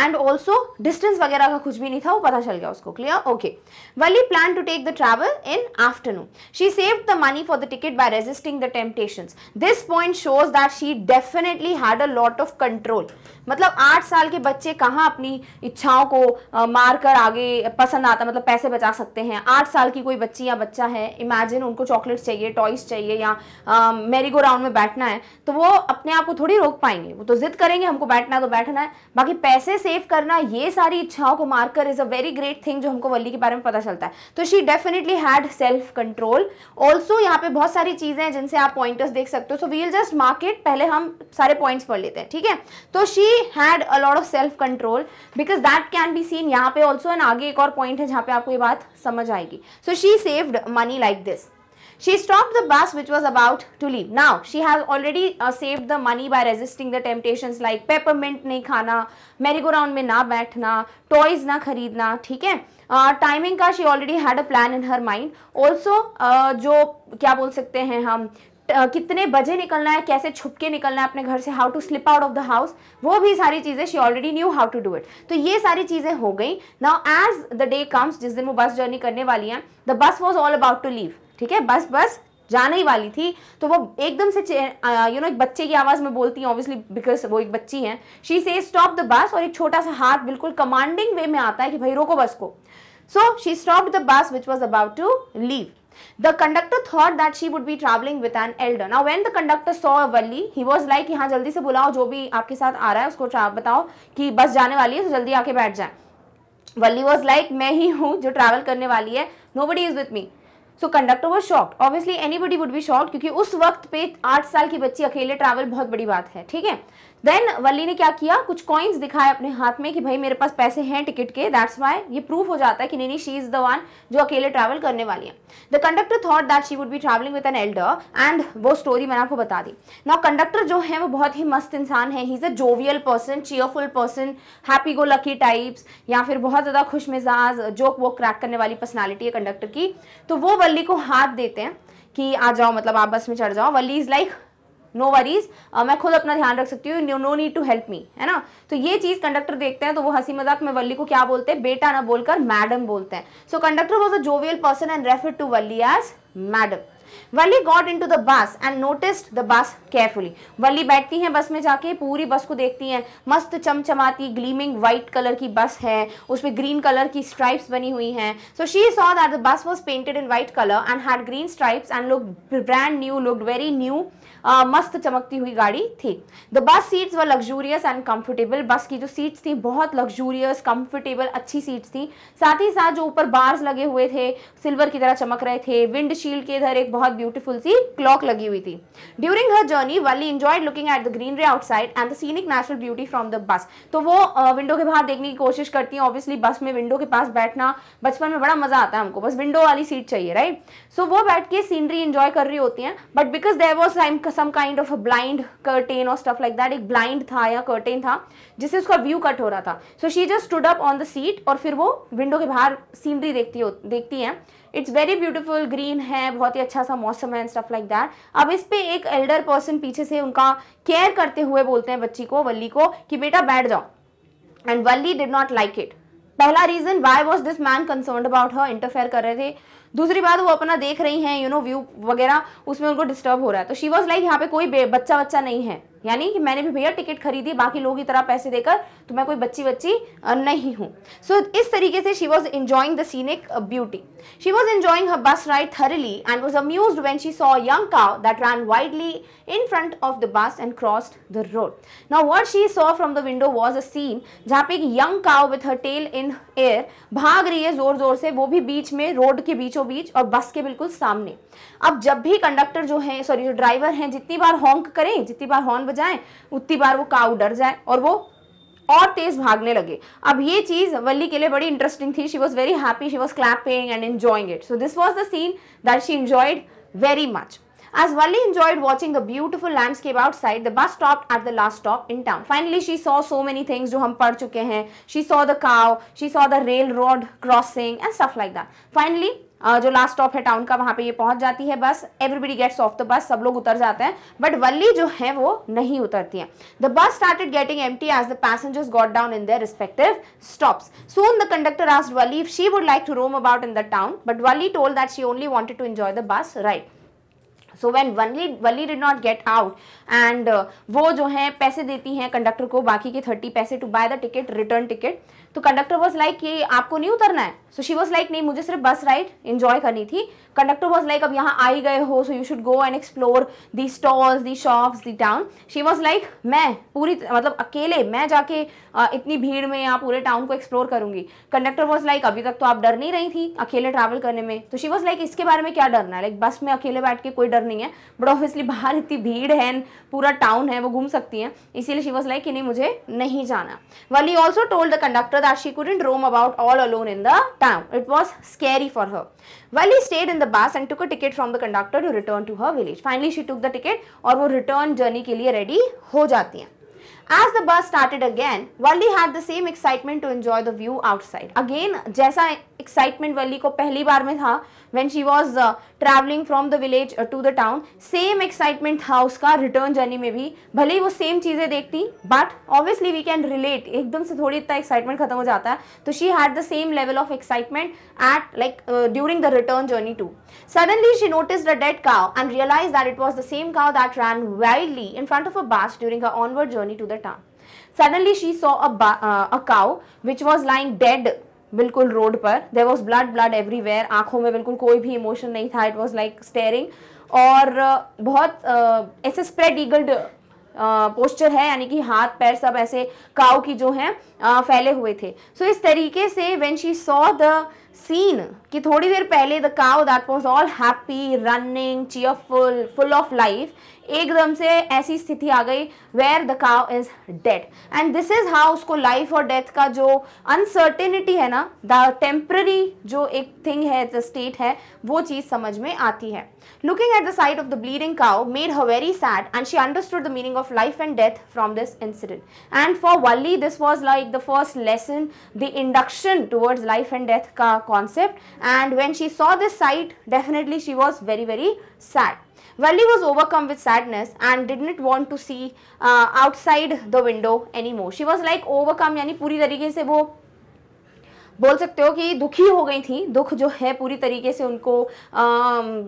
एंड ऑल्सो डिस्टेंस वगैरह का कुछ भी नहीं था वो पता चल गया उसको clear okay Valli plan to take the travel in afternoon she save the money for the ticket by resisting the temptation this point shows that she definitely had a lot of control मतलब आठ साल के बच्चे कहाँ अपनी इच्छाओं को मारकर आगे पसंद आता मतलब पैसे बचा सकते हैं आठ साल की कोई बच्चे बच्ची या बच्चा है इमेजिन उनको चॉकलेट्स चाहिए टॉयस चाहिए या मेरी गो राउंड में बैठना है तो वो अपने आप को थोड़ी रोक पाएंगे वो तो जिद करेंगे हमको बैठना है तो बैठना है बाकी पैसे सेव करना ये सारी इच्छाओं को मारकर is a very great thing जो हमको वल्ली के बारे में पता चलता है तो she definitely had self control also यहाँ पे बहुत सारी चीज़ें हैं जिनसे आप पॉइंटर्स देख सकते हो सो वील जस्ट मार्केट पहले हम सारे पॉइंट्स पढ़ लेते हैं ठीक है तो she had a lot of self control because that can be seen यहाँ पे ऑल्सो एंड आगे एक और पॉइंट है जहाँ पे आपको ये बात समझ आएगी so she saved money like this. She stopped the bus which was about to leave. Now, she has already uh, saved the money by resisting the temptations like peppermint nahi khana merry-go-round mein na baithna toys na khareedna theek hai uh, timing ka she already had a plan in her mind also uh, jo kya bol sakte hain hum कितने बजे निकलना है कैसे छुप के निकलना है अपने घर से how to slip out of the house वो भी सारी चीज़ें she already knew how to do it तो ये सारी चीज़ें हो गई now as the day comes जिस दिन वो बस जर्नी करने वाली हैं the bus was all about to leave ठीक है बस बस जाने ही वाली थी तो वो एकदम से यू नो एक बच्चे की आवाज़ में बोलती हूँ ऑब्वियसली बिकॉज वो एक बच्ची है शी से स्टॉप द बस और एक छोटा सा हाथ बिल्कुल कमांडिंग वे में आता है कि भाई रोको बस को so she stop the bus which was about to leave The conductor thought that she would be traveling with an elder. Now when the conductor saw Valli, he was like यहाँ जल्दी से बुलाओ जो भी आपके साथ आ रहा है उसको बताओ कि बस जाने वाली है तो जल्दी आके बैठ जाए वल्ली वॉज लाइक मैं ही हूँ जो ट्रैवल करने वाली है nobody is with me so conductor was shocked obviously anybody would be shocked क्योंकि उस वक्त पे आठ साल की बच्ची अकेले ट्रैवल बहुत बड़ी बात है ठीक है देन वल्ली ने क्या किया कुछ कॉइन्स दिखाए अपने हाथ में कि भाई मेरे पास पैसे हैं टिकट के दैट्स वाई ये प्रूफ हो जाता है कि नहीं नहीं शी इज द वन जो अकेले ट्रैवल करने वाली है the conductor thought that she would be travelling with an elder and वो स्टोरी मैंने आपको बता दी ना कंडक्टर जो है वो बहुत ही मस्त इंसान है he is a jovial person cheerful person happy go lucky types या फिर बहुत ज़्यादा खुश मिजाज जोक वो क्रैक करने वाली पर्सनैलिटी है कंडक्टर की तो वो वल्ली को हाथ देते हैं कि आ जाओ मतलब आप बस में चढ़ जाओ Valli is like no worries uh, मैं खुद अपना ध्यान रख सकती हूँ no need to help me है ना तो ये चीज़ कंडक्टर देखते हैं तो वो हंसी मजाक में वल्ली को क्या बोलते हैं बेटा ना बोलकर मैडम बोलते हैं so conductor was a jovial person and refer to Valli as madam Valli got in to the bus and noticed the bus carefully Valli बैठती है बस में जाके पूरी बस को देखती है मस्त चमचमाती ग्लीमिंग व्हाइट कलर की बस है उसमें ग्रीन कलर की स्ट्राइप्स बनी हुई हैं so she saw that the bus was painted in white colour and had green stripes and look brand new look very new मस्त चमकती हुई गाड़ी थी द बस सीट्स व लग्जूरियस एंड कंफर्टेबल बस की जो सीट्स थी बहुत लग्जूरियस कंफर्टेबल अच्छी सीट्स थी साथ ही साथ जो ऊपर बार्स लगे हुए थे सिल्वर की तरह चमक रहे थे विंडशील्ड के इधर एक बहुत ब्यूटीफुल सी क्लॉक लगी हुई थी during her journey Valli enjoyed looking at the greenery outside and the scenic natural beauty from the bus तो वो विंडो के बाहर देखने की कोशिश करती हैं ऑब्वियसली बस में विंडो के पास बैठना बचपन में बड़ा मजा आता है हमको बस विंडो वाली सीट चाहिए राइट सो so, वो बैठ के सीनरी इंजॉय कर रही होती हैं but because there was time some kind of blind curtain और स्टफ लाइक दैट एक ब्लाइंड था या कर्टेन था जिससे उसका व्यू कट हो रहा था so she just stood up on the seat और फिर वो विंडो के बाहर सीनरी देखती हो देखती है इट्स वेरी ब्यूटिफुल ग्रीन है बहुत ही अच्छा सा मौसम है स्टफ लाइक दैट अब इस पर एक एल्डर पर्सन पीछे से उनका केयर करते हुए बोलते हैं बच्ची को वल्ली को कि बेटा बैठ जाओ and Valli did not like it पहला reason why was this man concern about her interfere कर रहे थे दूसरी बात वो अपना देख रही हैं यू नो व्यू वगैरह उसमें उनको डिस्टर्ब हो रहा है तो शी वॉज लाइक यहाँ पे कोई बच्चा बच्चा नहीं है यानी कि मैंने भी भैया टिकट खरीदी बाकी लोगों की तरह पैसे देकर तो मैं कोई बच्ची बच्ची नहीं हूँ सो so, इस तरीके से she was enjoying the scenic beauty she was enjoying her bus ride thoroughly and was amuse when she saw young cow that ran wildly in front of the bus and crossed the road now what she saw from the window was a scene जहाँ पे एक young cow with her tail in air भाग रही है जोर जोर से वो भी बीच में रोड के बीचों बीच और बस के बिल्कुल सामने अब जब भी कंडक्टर जो है सॉरी जो ड्राइवर हैं जितनी बार हॉन्क करें जितनी बार हॉर्न जाए उतनी बार वो काउ डर जाए और वो और तेज भागने लगे अब ये चीज वल्ली के लिए बड़ी इंटरेस्टिंग थी she was very happy she was clapping and enjoying it so this was the scene that she enjoyed very much As Wally enjoyed watching the beautiful landscape outside, the bus stopped at the last stop in town. Finally, she saw so many things जो हम पढ़ चुके हैं She saw the cow, she saw the railroad crossing and stuff like that. Finally, जो last stop है town का वहां पे ये पहुंच जाती है बस एवरीबडी गेट्स ऑफ द बस सब लोग उतर जाते हैं बट वल्ली जो है वो नहीं उतरती है the bus started getting empty as the passengers got down in their respective stop soon the conductor आज Valli if she would like to roam about in the town but Valli told that she only wanted to enjoy the bus ride so when only Valli did not get out and वो जो है पैसे देती हैं conductor को बाकी के थर्टी पैसे to buy the ticket return ticket तो कंडक्टर वॉज लाइक ये आपको नहीं उतरना है सो शी वॉज लाइक नहीं मुझे सिर्फ बस राइड इन्जॉय करनी थी कंडक्टर वॉज लाइक अब यहाँ आई गए हो so you should go and explore the stalls the shops the town she was like मैं पूरी मतलब अकेले मैं जाके इतनी भीड़ में या पूरे टाउन को एक्सप्लोर करूंगी कंडक्टर वॉज लाइक अभी तक तो आप डर नहीं रही थी अकेले ट्रैवल करने में तो शी वॉज लाइक इसके बारे में क्या डरना है लाइक बस में अकेले बैठ के कोई डर नहीं है बट ऑब्वियसली बाहर इतनी भीड़ है पूरा टाउन है वो घूम सकती हैं इसीलिए शी वॉज लाइक कि नहीं मुझे नहीं जाना well you also told the conductor that she couldn't roam about all alone in the town. It was scary for her. he stayed in the bus and took a ticket from the conductor to return to her village. Finally, she took the ticket or would return journey के लिए ready हो जाती हैं. As the bus started again, Valli had the same excitement to enjoy the view outside. Again, जैसा excitement Valli को पहली बार में था when she was travelling from the village to the town same excitement था उसका रिटर्न जर्नी में भी भले ही वो सेम चीज़ें देखती but obviously we can relate एकदम से थोड़ी इतना एक्साइटमेंट खत्म हो जाता है तो she had the same level of excitement at like during the return journey too suddenly she notice the dead cow and realise that it was the same cow that ran wildly in front of a bus during a onward journey to the town suddenly she saw a uh, which was lying dead बिल्कुल road पर there was blood blood everywhere आंखों में बिल्कुल कोई भी emotion नहीं था it was like staring और बहुत ऐसे स्प्रेड ईगल्ड पोस्चर है यानी कि हाथ पैर सब ऐसे काउ की जो है फैले हुए थे सो so, इस तरीके से when she saw the scene कि थोड़ी देर पहले the cow that was all happy running cheerful full of life एकदम से ऐसी स्थिति आ गई where the cow is dead and this is how उसको लाइफ और डेथ का जो अनसर्टेनिटी है ना द टेम्प्ररी जो एक थिंग है द स्टेट है वो चीज़ समझ में आती है looking at the sight of the bleeding cow made her very sad and she understood the meaning of life and death from this incident and for Valli this was like the first lesson the induction towards life and death का concept and when she saw this sight definitely she was very very sad Valli was overcome with sadness and did not want to see uh, outside the window anymore. She was like overcome yani, पूरी तरीके से वो बोल सकते हो कि दुखी हो गई थी दुख जो है पूरी तरीके से उनको आ,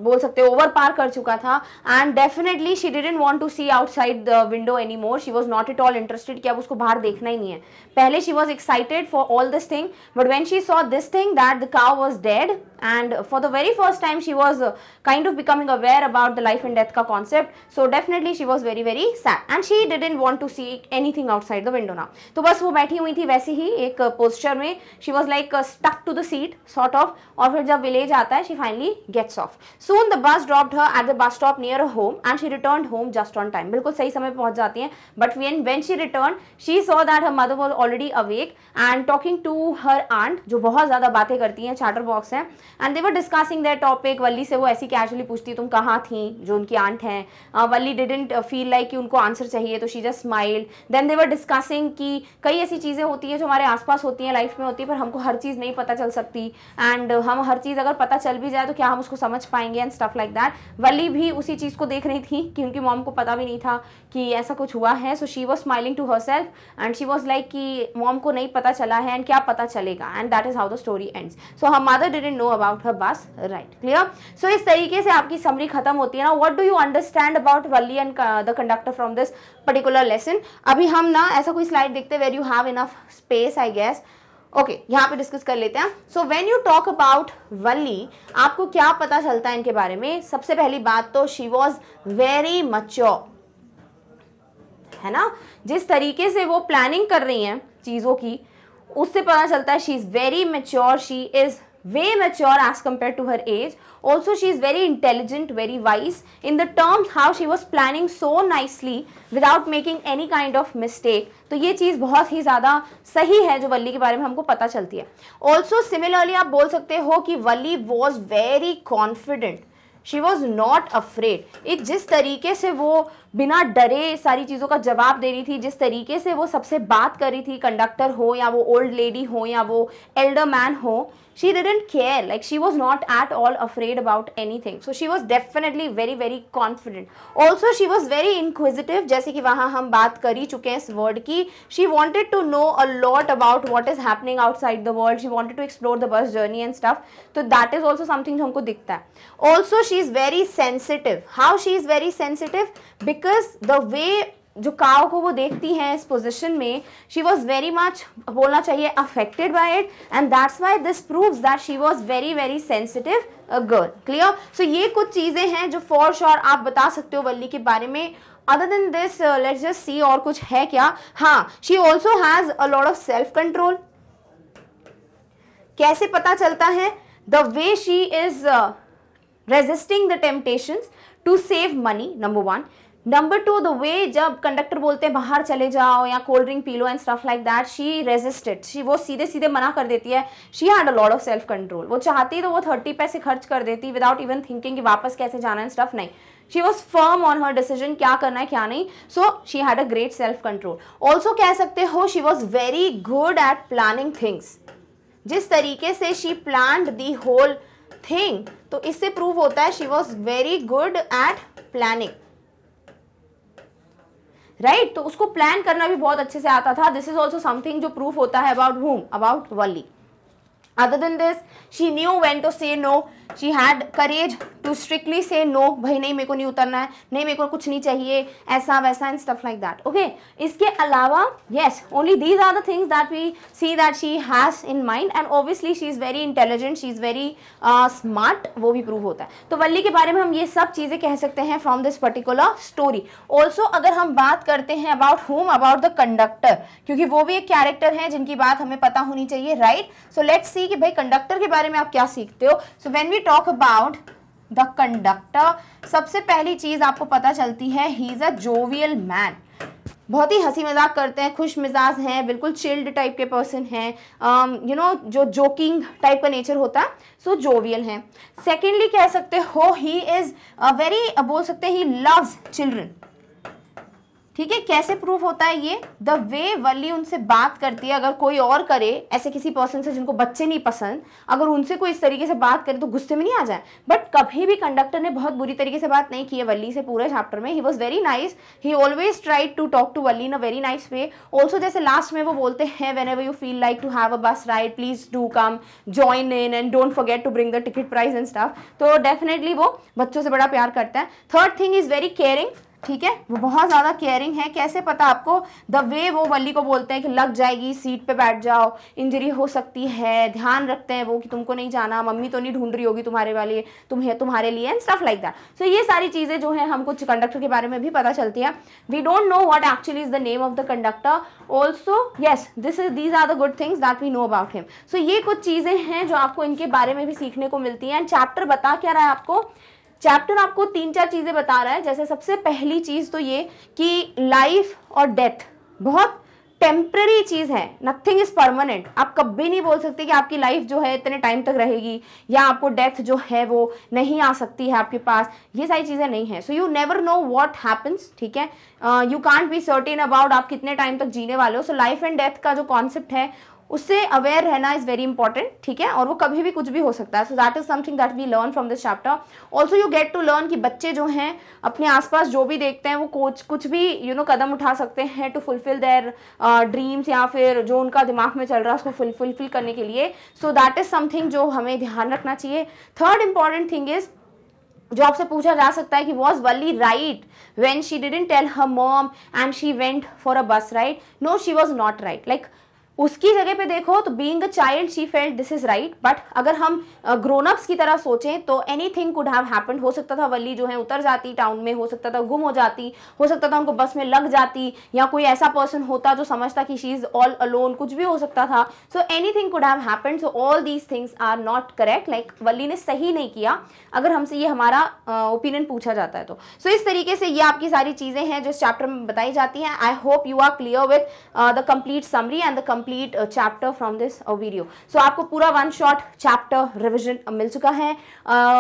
बोल सकते हो ओवर पार कर चुका था and definitely she didn't want to see outside the window anymore she was not at all interested कि अब उसको बाहर देखना ही नहीं है पहले she was excited for all this thing but when she saw this thing that the cow was dead and for the very first time she was kind of becoming aware about the life and death का concept so definitely she was very very sad and she didn't want to see anything outside the window ना तो बस वो बैठी हुई थी वैसे ही एक पोस्टर में she was like like stuck to the seat sort of और फिर जब विलेज आता है she finally gets off soon the bus dropped her at the bus stop near home and she return home just on time बिल्कुल सही समय पहुंच जाती है but when when she return she saw that her mother was already awake and talking to her aunt जो बहुत ज्यादा बातें करती हैं चार्टर बॉक्स है and they were discussing that topic Valli से वो ऐसी कैजुअली पूछती तुम कहाँ थी जो उनकी आंट है वल्ली डिडेंट फील लाइक उनको आंसर चाहिए तो she just smiled then they were discussing की कई ऐसी चीजें होती है जो हमारे आसपास होती है लाइफ में होती है पर हमको हर चीज़ नहीं पता चल सकती एंड हम हर चीज़ अगर पता चल भी जाए तो क्या हम उसको समझ पाएंगे and stuff like that Valli भी उसी चीज़ को देख रही थी कि उनकी मॉम को पता भी नहीं था कि ऐसा कुछ हुआ है so she was smiling to herself and she was like कि मॉम को नहीं पता चला है एंड क्या पता चलेगा and that is how the story ends so her mother didn't know about her bus right clear so इस तरीके से आपकी समरी खत्म होती है ना what do you understand about Valli and the conductor from this particular lesson अभी हम ना ऐसा कोई स्लाइड देखते where you have enough space I guess okay okay, यहाँ पे डिस्कस कर लेते हैं so when you talk about Valli आपको क्या पता चलता है इनके बारे में सबसे पहली बात तो शी वॉज वेरी मच्योर है ना जिस तरीके से वो प्लानिंग कर रही हैं चीज़ों की उससे पता चलता है she is very mature she is way mature as compared to her age. Also, she is very intelligent, very wise in the terms how she was planning so nicely without making any kind of mistake. तो ये चीज़ बहुत ही ज़्यादा सही है जो वल्ली के बारे में हमको पता चलती है ऑल्सो सिमिलरली आप बोल सकते हो कि Valli was very confident she was not afraid एक जिस तरीके से वो बिना डरे सारी चीज़ों का जवाब दे रही थी जिस तरीके से वो सबसे बात कर रही थी कंडक्टर हो या वो ओल्ड लेडी हो या वो एल्डर मैन हो she didn't care like she was not at all afraid about anything so she was definitely very very confident also she was very inquisitive जैसे कि वहाँ हम बात कर ही चुके हैं इस वर्ड की she wanted to know a lot about what is happening outside the world she wanted to explore the bus journey and stuff तो दैट इज ऑल्सो समथिंग जो हमको दिखता है also she is very sensitive how she is very sensitive because the way जो cow को वो देखती हैं इस पोजिशन में शी वॉज वेरी मच बोलना चाहिए affected by it and that's why this proves that she was very very sensitive girl clear so ये कुछ चीज़ें हैं जो फॉर श्योर sure आप बता सकते हो वल्ली के बारे में other than this let's just see और कुछ है क्या हाँ she also has a lot of self control कैसे पता चलता है the way she is resisting the temptation to save money number one number two the way जब कंडक्टर बोलते हैं बाहर चले जाओ या कोल्ड ड्रिंक पी लो and stuff like that she resisted she वो सीधे सीधे मना कर देती है she had a lot of self control वो चाहती तो वो थर्टी पैसे खर्च कर देती विदाउट इवन थिंकिंग कि वापस कैसे जाना एंड स्टफ नहीं she was firm on her decision क्या करना है क्या नहीं so she had a great self control also कह सकते हो she was very good at planning things जिस तरीके से she plan the whole thing तो इससे प्रूव होता है she was very good at planning right right? तो उसको प्लान करना भी बहुत अच्छे से आता था दिस इज ऑल्सो समथिंग जो प्रूफ होता है about whom about Valli other than this she knew when to say no she had courage to strictly say no bhai nahi meko nahi utarna hai nahi meko kuch nahi chahiye aisa waisa and stuff like that okay iske alawa yes only these are the things that we see that she has in mind and obviously she is very intelligent she is very uh, smart wo bhi prove hota hai to valli ke bare mein hum ye sab cheeze keh sakte hain from this particular story also agar hum baat karte hain about whom about the conductor kyunki wo bhi ek character hai jinki baat hame pata honi chahiye right so let's see कि भाई conductor के बारे में आप क्या सीखते हो so when we talk about the conductor सबसे पहली चीज़ आपको पता चलती है he is a jovial man बहुत ही हंसी मजाक करते हैं खुश मिजाज हैं बिल्कुल चिल्ड टाइप के पर्सन हैं यू um, नो जो जोकिंग टाइप का नेचर होता है सो जोवियल हैं सेकेंडली कह सकते हो ही इज़ वेरी बोल सकते हैं ही लव्स चिल्ड्रन ठीक है कैसे प्रूफ होता है ये द वे वली उनसे बात करती है अगर कोई और करे ऐसे किसी पर्सन से जिनको बच्चे नहीं पसंद अगर उनसे कोई इस तरीके से बात करे तो गुस्से में नहीं आ जाए बट कभी भी कंडक्टर ने बहुत बुरी तरीके से बात नहीं की है वली से पूरे चैप्टर में he was very nice he always tried to talk to Valli in a very nice way also जैसे लास्ट में वो बोलते हैं whenever you feel like to have a bus ride please do come join in and don't forget to bring the ticket price and stuff तो definitely वो बच्चों से बड़ा प्यार करता है third thing is very caring ठीक है वो बहुत ज़्यादा केयरिंग है कैसे पता आपको द वे वो वली को बोलते हैं कि लग जाएगी सीट पे बैठ जाओ इंजरी हो सकती है ध्यान रखते हैं वो कि तुमको नहीं जाना मम्मी तो नहीं ढूंढ रही होगी तुम्हारे वाले तुम्हें तुम्हारे लिए and stuff like that so ये सारी चीज़ें जो है हमको कंडक्टर के बारे में भी पता चलती है we don't know what actually is the name of the conductor also yes this is these are the good things that we know about him so ये कुछ चीज़ें हैं जो आपको इनके बारे में भी सीखने को मिलती है एंड चैप्टर बता क्या रहा है आपको चैप्टर आपको तीन चार चीज़ें बता रहा है जैसे सबसे पहली चीज़ तो ये कि लाइफ और डेथ बहुत टेम्प्रेरी चीज़ है नथिंग इज़ परमानेंट आप कभी नहीं बोल सकते कि आपकी लाइफ जो है इतने टाइम तक रहेगी या आपको डेथ जो है वो नहीं आ सकती है आपके पास ये सारी चीज़ें नहीं है so you never know what happens ठीक है you can't be certain about आप कितने टाइम तक जीने वाले हो सो लाइफ एंड डेथ का जो कॉन्सेप्ट है उससे अवेयर रहना इज़ वेरी इंपॉर्टेंट ठीक है और वो कभी भी कुछ भी हो सकता है so that is something that we learn from this chapter also you get to learn कि बच्चे जो हैं अपने आसपास जो भी देखते हैं वो कोच कुछ भी यू you नो know, कदम उठा सकते हैं टू फुलफिल देयर ड्रीम्स या फिर जो उनका दिमाग में चल रहा है उसको फुल फुलफिल करने के लिए सो दैट इज़ समथिंग जो हमें ध्यान रखना चाहिए थर्ड इंपॉर्टेंट थिंग इज़ जो आपसे पूछा जा सकता है कि was Valli right when she didn't tell her mom and she went for a bus ride no she was not right like उसकी जगह पे देखो तो being child she felt this is right but अगर हम ग्रोनअप्स की तरह सोचें तो एनी थिंग कुड हैव हो सकता था वल्ली जो है उतर जाती टाउन में हो सकता था गुम हो जाती हो सकता था उनको बस में लग जाती या कोई ऐसा पर्सन होता जो समझता कि शी इज़ ऑल अलोन कुछ भी हो सकता था so anything could have happen so all these things are not correct like Valli ने सही नहीं किया अगर हमसे ये हमारा ओपिनियन uh, पूछा जाता है तो सो so, इस तरीके से ये आपकी सारी चीज़ें हैं जो इस चैप्टर में बताई जाती हैं I hope you are clear with the complete summary and the complete chapter from this video so आपको पूरा वन शॉट चैप्टर रिविजन मिल चुका है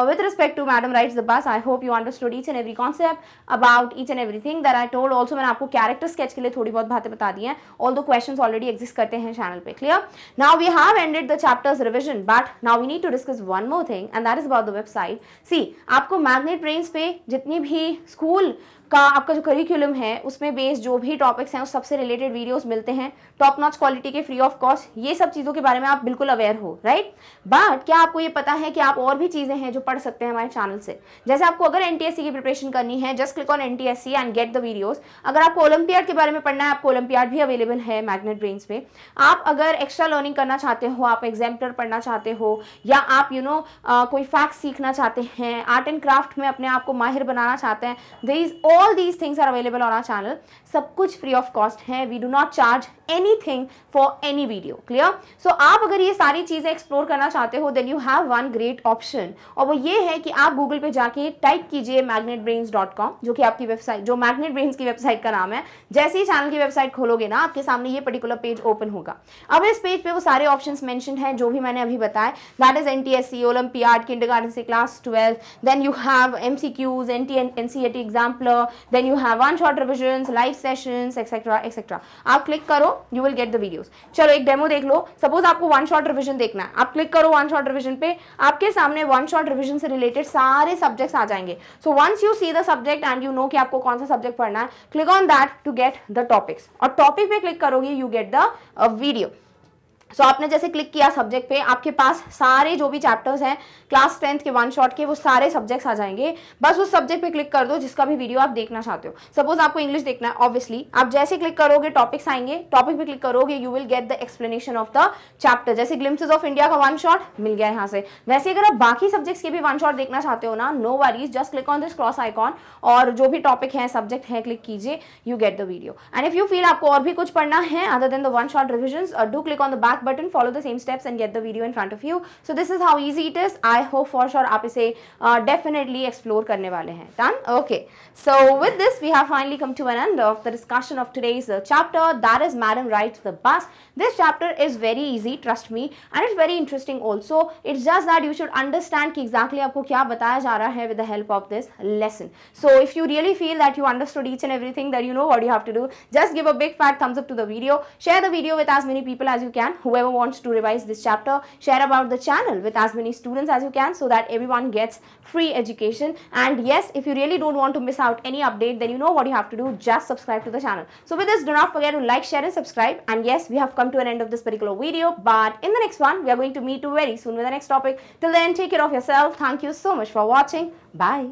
with respect to madam rides the bus I hope you understood each and every concept about each and everything that I told also मैंने आपको character sketch के लिए थोड़ी बहुत बातें बता दी है ऑल दो क्वेश्चन ऑलरेडी एक्जिस्ट करते हैं चैनल पे clear now we have ended the chapters revision but now we need to discuss one more thing and that is about the website see आपको मैग्नेट ब्रेन्स पे जितनी भी school का आपका जो करिकुलम है उसमें बेस्ड जो भी टॉपिक्स हैं उस सबसे रिलेटेड वीडियोस मिलते हैं टॉप नॉच क्वालिटी के फ्री ऑफ कॉस्ट ये सब चीज़ों के बारे में आप बिल्कुल अवेयर हो राइट बट क्या आपको ये पता है कि आप और भी चीज़ें हैं जो पढ़ सकते हैं हमारे चैनल से जैसे आपको अगर एन की प्रिपरेशन करनी है just click on an and get the videos अगर आपको ओलंपियाड के बारे में पढ़ना है आपको ओलंपियाड भी अवेलेबल है मैग्नेट ब्रेन्स में आप अगर एक्स्ट्रा लर्निंग करना चाहते हो आप एग्जाम्पलर पढ़ना चाहते हो या आप यू you नो know, कोई फैक्ट सीखना चाहते हैं आर्ट एंड क्राफ्ट में अपने आप को माहिर बनाना चाहते हैं they is all these things are available on our channel सब कुछ फ्री ऑफ कॉस्ट है we do not charge anything for any video clear so आप अगर ये सारी चीज़ें एक्सप्लोर करना चाहते हो then you have one great option और वो ये है कि आप गूगल पे जाके टाइप कीजिए मैग्नेट ब्रेन्स डॉट कॉम जो कि आपकी वेबसाइट जो मैग्नेट ब्रेन्स की वेबसाइट का नाम है जैसे ही चैनल की वेबसाइट खोलोगे ना आपके सामने ये पर्टिकुलर पेज ओपन होगा अब इस पेज पे वो सारे ऑप्शन मैंशन हैं जो भी मैंने अभी बताया that is N T S C olympiad kindergarten से class twelfth then you have M C Qs N T N C A T exemplar then you have one shot revision live sessions etcetera etcetera आप click करो you will get the videos चलो एक demo देख लो suppose आपको one short revision देखना है आप क्लिक करो वन शॉट रिविजन पे आपके सामने वन शॉर्ट रिविजन से रिलेटेड सारे सब्जेक्ट्स आ जाएंगे so once you see the subject and you know कि आपको कौन सा सब्जेक्ट पढ़ना है click on that to get the topics और टॉपिक पे क्लिक करोगे you get the video so so, आपने जैसे क्लिक किया सब्जेक्ट पे आपके पास सारे जो भी चैप्टर्स हैं क्लास टेंथ के वन शॉट के वो सारे सब्जेक्ट्स आ जाएंगे बस उस सब्जेक्ट पे क्लिक कर दो जिसका भी वीडियो आप देखना चाहते हो सपोज आपको इंग्लिश देखना है ऑब्वियसली आप जैसे क्लिक करोगे टॉपिक्स आएंगे टॉपिक पे क्लिक करोगे you will get the explanation of the chapter जैसे ग्लिम्सिस ऑफ इंडिया का वन शॉट मिल गया यहाँ से वैसे अगर आप बाकी सब्जेक्ट्स के भी वन शॉट देखना चाहते हो ना no worries just click on this cross icon और जो भी टॉपिक है सब्जेक्ट है क्लिक कीजिए you get the video and if you feel आपको और भी कुछ पढ़ना है other than the one shot revision do click on the back back button follow the same steps and get the video in front of you so this is how easy it is i hope for sure you uh, will definitely explore karne wale hain done okay so with this we have finally come to an end of the discussion of today's uh, chapter that is madam rides the bus this chapter is very easy trust me and it's very interesting also it's just that you should understand ki exactly what you bataya hai with the help of this lesson so if you really feel that you understood each and everything that you know what you have to do just give a big fat thumbs up to the video share the video with as many people as you can whoever wants to revise this chapter, share about the channel with as many students as you can so that everyone gets free education. And yes, if you really don't want to miss out any update, then you know what you have to do. Just subscribe to the channel. So with this, do not forget to like, share and subscribe. And yes, we have come to an end of this particular video. But in the next one, we are going to meet you very soon with the next topic. Till then, take care of yourself. Thank you so much for watching. Bye.